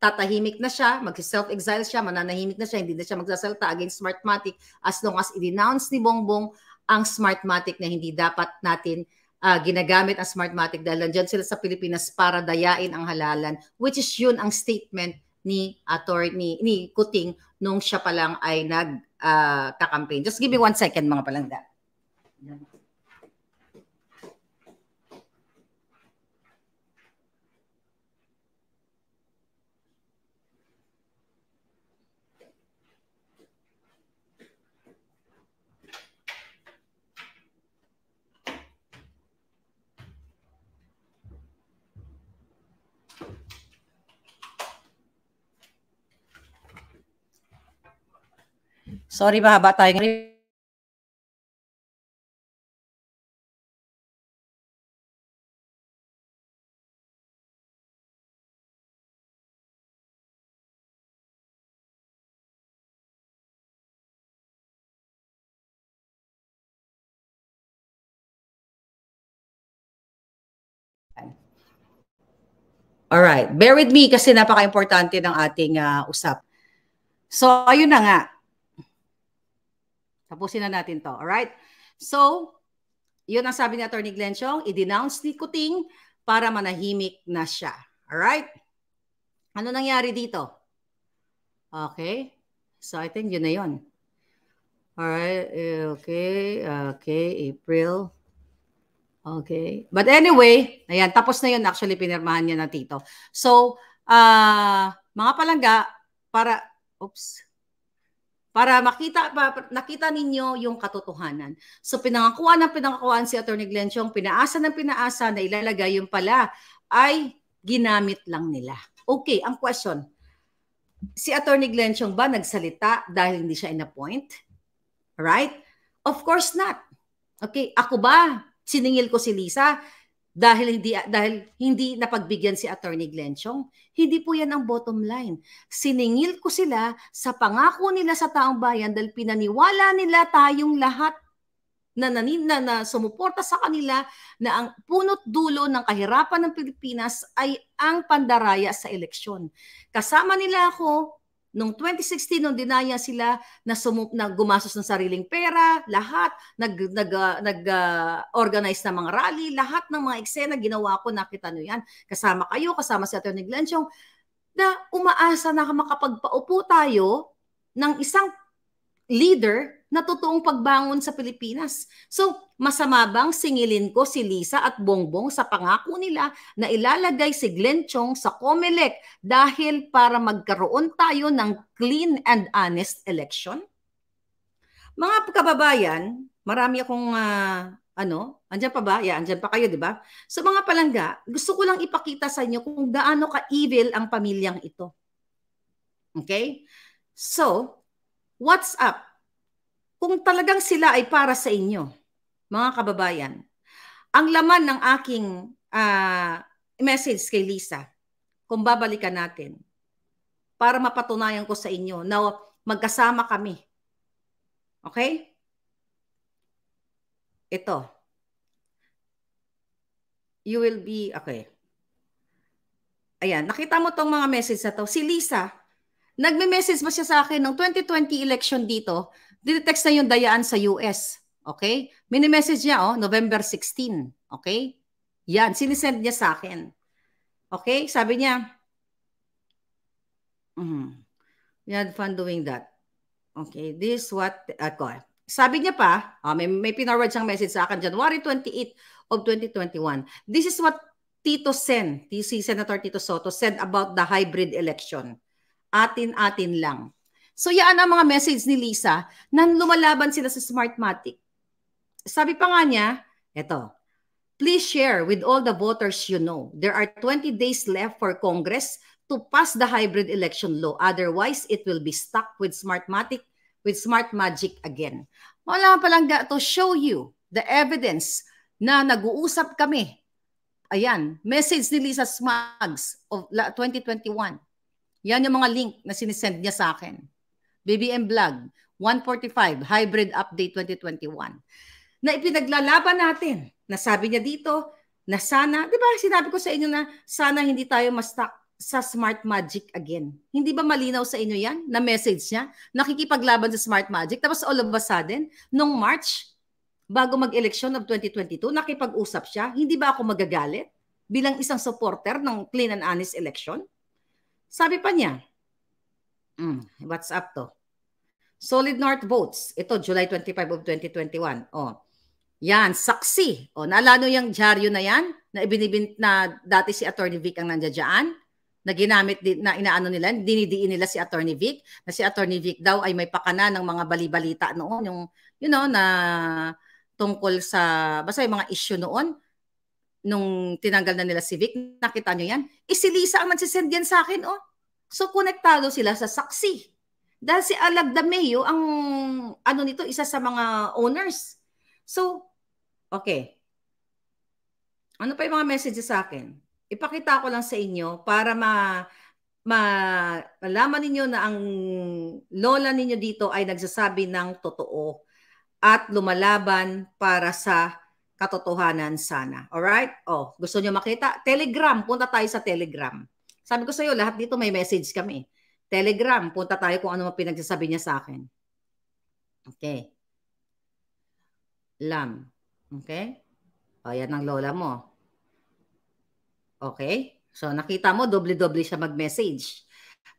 tatahimik na siya, mag-self-exile siya, mananahimik na siya, hindi na siya magsasalta against Smartmatic as long as i-denounce ni Bongbong ang Smartmatic na hindi dapat natin uh, ginagamit ang Smartmatic dahil nandiyan sila sa Pilipinas para dayain ang halalan, which is yun ang statement ni attorney ni Kuting nung siya pa lang ay nag uh, kakampaign. Just give me one second mga palangga. Sorry, mahaba tayo ngayon. All right. Bear with me kasi napaka-importante ng ating uh, usap. So, ayun na nga. Tapusin na natin to, all right? So, yun ang sabi ni Attorney Glenn Chong, i-denounce ni Kuting para manahimik na siya. All right? Ano nangyari dito? Okay. So, I think yun na yun. right. Okay. Okay. April. Okay. But anyway, ayan, tapos na yun. Actually, pinirmahan niya na tito. So, uh, mga palangga, para, oops, para makita pa, nakita ninyo yung katotohanan. So pinangakuan ng pinangakuan si Attorney Glenn Chong, pinaasa ng pinaasa na ilalagay yung pala ay ginamit lang nila. Okay, ang question. Si Attorney Glenn Chong ba nagsalita dahil hindi siya inappoint? Right? Of course not. Okay, ako ba siningil ko si Lisa dahil hindi dahil hindi napagbigyan si Attorney Glenn Chong, hindi po 'yan ang bottom line. Siningil ko sila sa pangako nila sa taong bayan dahil pinaniwala nila tayong lahat na nanin na, na sumuporta sa kanila na ang punot dulo ng kahirapan ng Pilipinas ay ang pandaraya sa eleksyon. Kasama nila ako Noong 2016, nung dinaya sila na, sumup, na gumastos ng sariling pera, lahat, nag-organize nag, uh, nag, uh, ng mga rally, lahat ng mga eksena, ginawa ko, nakita nyo yan. Kasama kayo, kasama si Atty. Glenchong, na umaasa na makapagpaupo tayo ng isang leader na totoong pagbangon sa Pilipinas. So, masama bang singilin ko si Lisa at Bongbong sa pangako nila na ilalagay si Glenn Chong sa COMELEC dahil para magkaroon tayo ng clean and honest election? Mga kababayan, marami akong uh, ano, andyan pa ba? Yeah, andyan pa kayo, di ba? So mga palangga, gusto ko lang ipakita sa inyo kung gaano ka-evil ang pamilyang ito. Okay? So, WhatsApp, kung talagang sila ay para sa inyo, mga kababayan, ang laman ng aking uh, message kay Lisa, kung babalikan natin, para mapatunayan ko sa inyo na magkasama kami. Okay? Ito. You will be, okay. Ayan, nakita mo tong mga message na to. Si Lisa, Nagme-message ba siya sa akin ng 2020 election dito? Ditetext na yung dayaan sa US. Okay? Mini-message niya, oh, November 16. Okay? Yan, sinisend niya sa akin. Okay? Sabi niya, mm, we had fun doing that. Okay, this what, ako, ah, uh, sabi niya pa, uh, may, may pinarward siyang message sa akin, January 28 of 2021. This is what Tito Sen, TC Senator Tito Soto, said about the hybrid election atin-atin lang. So yan ang mga message ni Lisa nang lumalaban sila sa Smartmatic. Sabi pa nga niya, eto, please share with all the voters you know. There are 20 days left for Congress to pass the hybrid election law. Otherwise, it will be stuck with Smartmatic with smart magic again. Wala pa palang to show you the evidence na nag-uusap kami. Ayan, message ni Lisa Smugs of 2021. Yan yung mga link na sinisend niya sa akin. BBM Vlog, 145, Hybrid Update 2021. Na ipinaglalaban natin. Nasabi niya dito na sana, di ba sinabi ko sa inyo na sana hindi tayo ma-stuck sa smart magic again. Hindi ba malinaw sa inyo yan? Na message niya? Nakikipaglaban sa smart magic. Tapos all of a sudden, nung March, bago mag election of 2022, nakipag-usap siya. Hindi ba ako magagalit? Bilang isang supporter ng clean and honest election? Sabi pa niya, mm, what's up to? Solid North votes. Ito, July 25 of 2021. Oh. Yan, saksi. O, oh, naalala yung dyaryo na yan? Na, ibinibint, na dati si Attorney Vic ang nandiyadyaan? Na ginamit, din na inaano nila, dinidiin nila si Attorney Vic? Na si Attorney Vic daw ay may pakana ng mga balibalita noon. Yung, you know, na tungkol sa, basta yung mga issue noon nung tinanggal na nila si Vic, nakita nyo yan? Eh si Lisa ang nagsisend yan sa akin, oh. So, konektado sila sa saksi. Dahil si Alag Dameo, ang ano nito, isa sa mga owners. So, okay. Ano pa yung mga messages sa akin? Ipakita ko lang sa inyo para ma, ma malaman ninyo na ang lola ninyo dito ay nagsasabi ng totoo at lumalaban para sa katotohanan sana. Alright? Oh, gusto nyo makita? Telegram, punta tayo sa Telegram. Sabi ko sa iyo, lahat dito may message kami. Telegram, punta tayo kung ano man pinagsasabi niya sa akin. Okay. Lam. Okay? O, yan ang lola mo. Okay? So, nakita mo, doble-doble siya mag-message.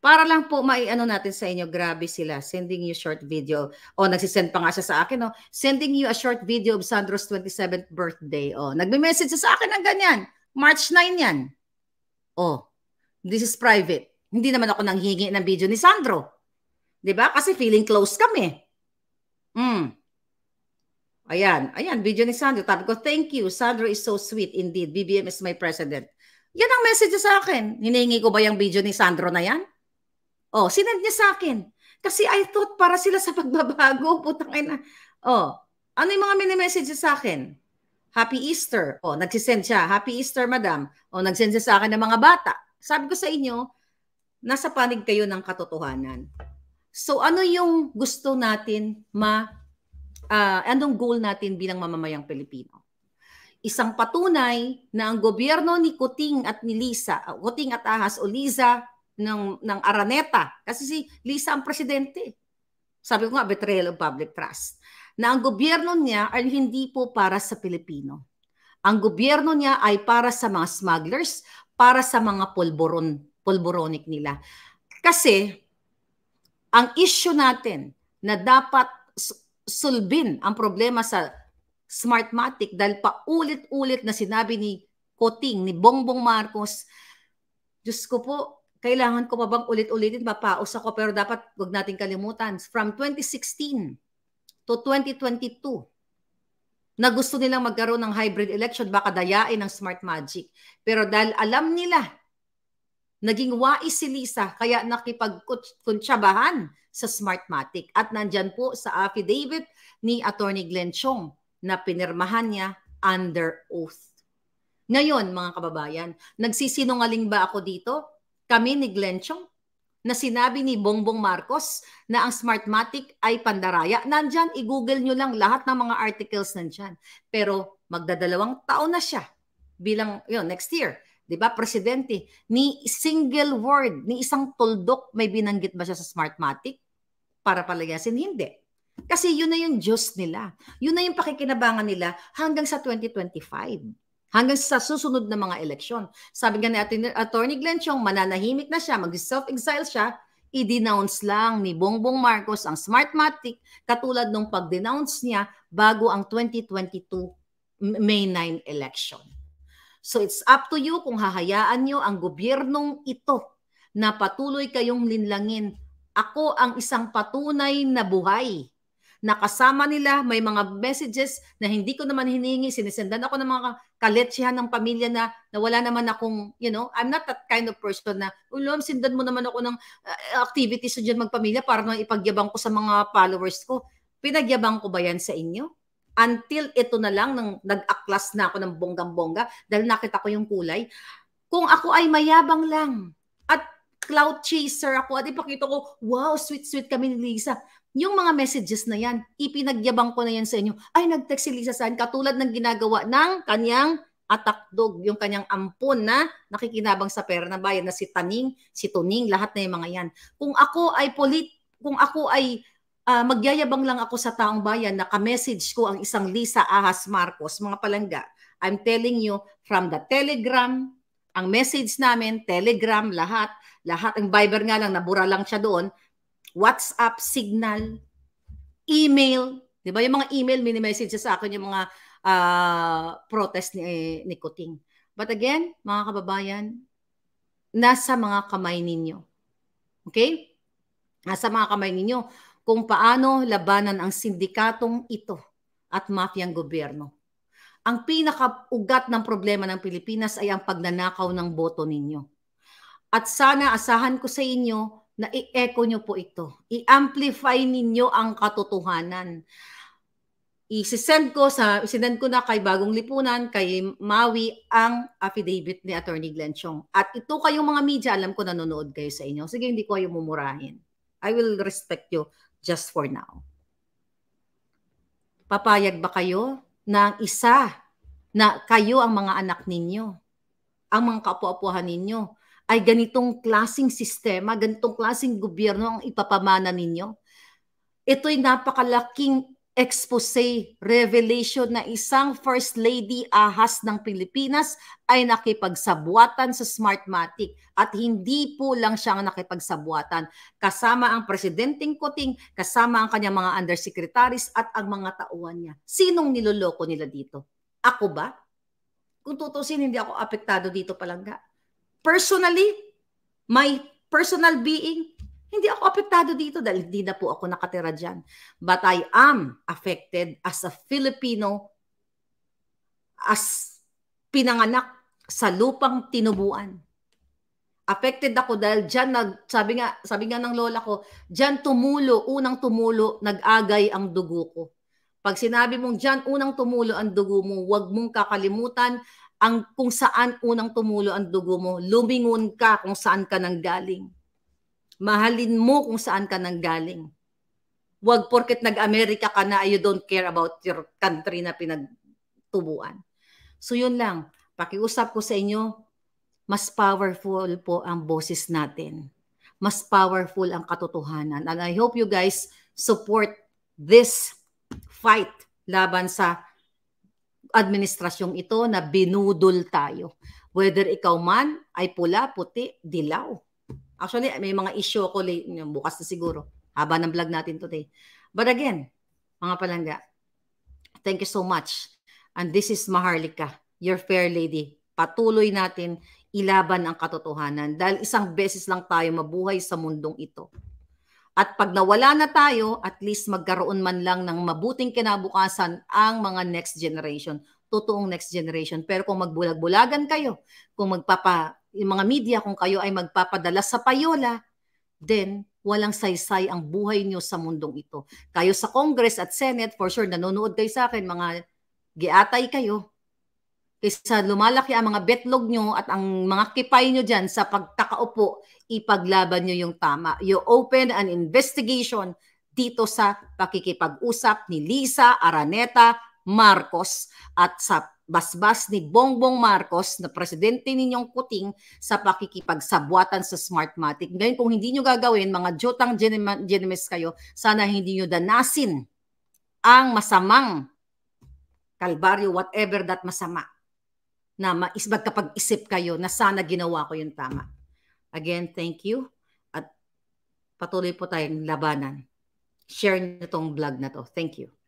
Para lang po maiano natin sa inyo, grabe sila, sending you short video. O, oh, nagsisend pa nga siya sa akin, no? Oh. Sending you a short video of Sandro's 27th birthday. O, oh, nagme-message sa akin ng ganyan. March 9 yan. O, this is private. Hindi naman ako nanghingi ng video ni Sandro. 'Di ba? Kasi feeling close kami. Mm. Ayan, ayan, video ni Sandro. Tapos ko, thank you. Sandro is so sweet indeed. BBM is my president. Yan ang message sa akin. Hinihingi ko ba yung video ni Sandro na yan? Oh, sinad niya sa akin. Kasi I thought para sila sa pagbabago. Putang ina. Oh, ano yung mga mini-message sa akin? Happy Easter. O, oh, nagsisend siya. Happy Easter, madam. O, oh, nagsend siya sa akin ng mga bata. Sabi ko sa inyo, nasa panig kayo ng katotohanan. So, ano yung gusto natin ma... Uh, anong goal natin bilang mamamayang Pilipino? Isang patunay na ang gobyerno ni Kuting at ni Lisa, uh, Kuting at Ahas o Lisa ng, ng Araneta. Kasi si Lisa ang presidente. Sabi ko nga, betrayal of public trust. Na ang gobyerno niya ay hindi po para sa Pilipino. Ang gobyerno niya ay para sa mga smugglers, para sa mga polboron, polboronic nila. Kasi ang issue natin na dapat sulbin ang problema sa Smartmatic dahil paulit-ulit na sinabi ni Koting, ni Bongbong Marcos, Diyos ko po, kailangan ko pa bang ulit-ulitin, diba, papaos ako, pero dapat wag natin kalimutan. From 2016 to 2022, na gusto nilang magkaroon ng hybrid election, baka dayain ng smart magic. Pero dahil alam nila, naging wais si Lisa, kaya nakipagkuntsabahan sa Smartmatic. At nandyan po sa affidavit ni Attorney Glenn Chong na pinirmahan niya under oath. Ngayon, mga kababayan, nagsisinungaling ba ako dito? kami ni Glenn Chong na sinabi ni Bongbong Marcos na ang Smartmatic ay pandaraya. Nandyan, i-google nyo lang lahat ng mga articles nandyan. Pero magdadalawang taon na siya bilang, yun, next year. 'di ba presidente ni single word ni isang tuldok may binanggit ba siya sa Smartmatic para palayasin hindi kasi yun na yung Diyos nila yun na yung pakikinabangan nila hanggang sa 2025 hanggang sa susunod na mga eleksyon. Sabi nga ni Attorney Glenn Chong, mananahimik na siya, mag-self-exile siya, i-denounce lang ni Bongbong Marcos ang Smartmatic katulad nung pag-denounce niya bago ang 2022 May 9 election. So it's up to you kung hahayaan nyo ang gobyernong ito na patuloy kayong linlangin. Ako ang isang patunay na buhay Nakasama nila may mga messages na hindi ko naman hinihingi, sinisendan ako ng mga kaletsihan ng pamilya na, na wala naman akong, you know, I'm not that kind of person na, ulam, sindan mo naman ako ng uh, activities so dyan magpamilya para naman ipagyabang ko sa mga followers ko. Pinagyabang ko ba yan sa inyo? Until ito na lang, nang nag-aklas na ako ng bonggang-bongga dahil nakita ko yung kulay. Kung ako ay mayabang lang at cloud chaser ako at ipakita ko, wow, sweet-sweet kami ni Lisa yung mga messages na yan, ipinagyabang ko na yan sa inyo. Ay, nag-text si Lisa San, katulad ng ginagawa ng kanyang attack dog, yung kanyang ampon na nakikinabang sa pera na bayan na si Taning, si Tuning, lahat na yung mga yan. Kung ako ay polit, kung ako ay uh, magyayabang lang ako sa taong bayan na ka-message ko ang isang Lisa Ahas Marcos, mga palangga, I'm telling you, from the Telegram, ang message namin, Telegram, lahat, lahat, ang Viber nga lang, nabura lang siya doon, WhatsApp, Signal, email. Di ba yung mga email, mini minimessage sa akin yung mga uh, protest ni, ni Kuting. But again, mga kababayan, nasa mga kamay ninyo. Okay? Nasa mga kamay ninyo kung paano labanan ang sindikatong ito at mafiyang gobyerno. Ang pinakaugat ng problema ng Pilipinas ay ang pagnanakaw ng boto ninyo. At sana asahan ko sa inyo na i-echo nyo po ito. I-amplify ninyo ang katotohanan. I-send ko sa isend ko na kay Bagong Lipunan, kay Maui ang affidavit ni Attorney Glenn Chong. At ito kayong mga media, alam ko nanonood kayo sa inyo. Sige, hindi ko kayo mumurahin. I will respect you just for now. Papayag ba kayo ng isa na kayo ang mga anak ninyo, ang mga kapwa-apuhan ninyo, ay ganitong klasing sistema, ganitong klasing gobyerno ang ipapamana ninyo? Ito'y napakalaking expose, revelation na isang First Lady ahas ng Pilipinas ay nakipagsabuatan sa Smartmatic at hindi po lang siya ang nakipagsabuatan. Kasama ang Presidenteng Kuting, kasama ang kanyang mga undersecretaries at ang mga tauhan niya. Sinong niloloko nila dito? Ako ba? Kung tutusin, hindi ako apektado dito palangga personally, my personal being, hindi ako apektado dito dahil hindi na po ako nakatira dyan. But I am affected as a Filipino, as pinanganak sa lupang tinubuan. Affected ako dahil dyan, nag, sabi, nga, sabi nga ng lola ko, dyan tumulo, unang tumulo, nag-agay ang dugo ko. Pag sinabi mong dyan, unang tumulo ang dugo mo, huwag mong kakalimutan ang kung saan unang tumulo ang dugo mo, lumingon ka kung saan ka nang galing. Mahalin mo kung saan ka nang galing. Huwag porket nag america ka na, you don't care about your country na pinagtubuan. So yun lang, pakiusap ko sa inyo, mas powerful po ang boses natin. Mas powerful ang katotohanan. And I hope you guys support this fight laban sa administrasyong ito na binudol tayo. Whether ikaw man ay pula, puti, dilaw. Actually, may mga issue ko late, bukas na siguro. Haba ng vlog natin today. But again, mga palangga, thank you so much. And this is Maharlika, your fair lady. Patuloy natin ilaban ang katotohanan dahil isang beses lang tayo mabuhay sa mundong ito. At pag nawala na tayo, at least magkaroon man lang ng mabuting kinabukasan ang mga next generation, totoong next generation. Pero kung magbulag-bulagan kayo, kung magpapa, yung mga media, kung kayo ay magpapadala sa payola, then walang saysay ang buhay nyo sa mundong ito. Kayo sa Congress at Senate, for sure, nanonood kayo sa akin, mga giatay kayo. Kaysa lumalaki ang mga betlog nyo at ang mga kipay nyo dyan sa pagkakaupo, ipaglaban nyo yung tama. You open an investigation dito sa pakikipag-usap ni Lisa Araneta Marcos at sa basbas ni Bongbong Marcos na presidente ninyong kuting sa pakikipagsabwatan sa Smartmatic. Ngayon kung hindi nyo gagawin, mga jotang genemes kayo, sana hindi nyo danasin ang masamang kalbaryo, whatever that masama na maisbag kapag isip kayo na sana ginawa ko yung tama. Again, thank you. At patuloy po tayong labanan. Share nyo tong vlog na to. Thank you.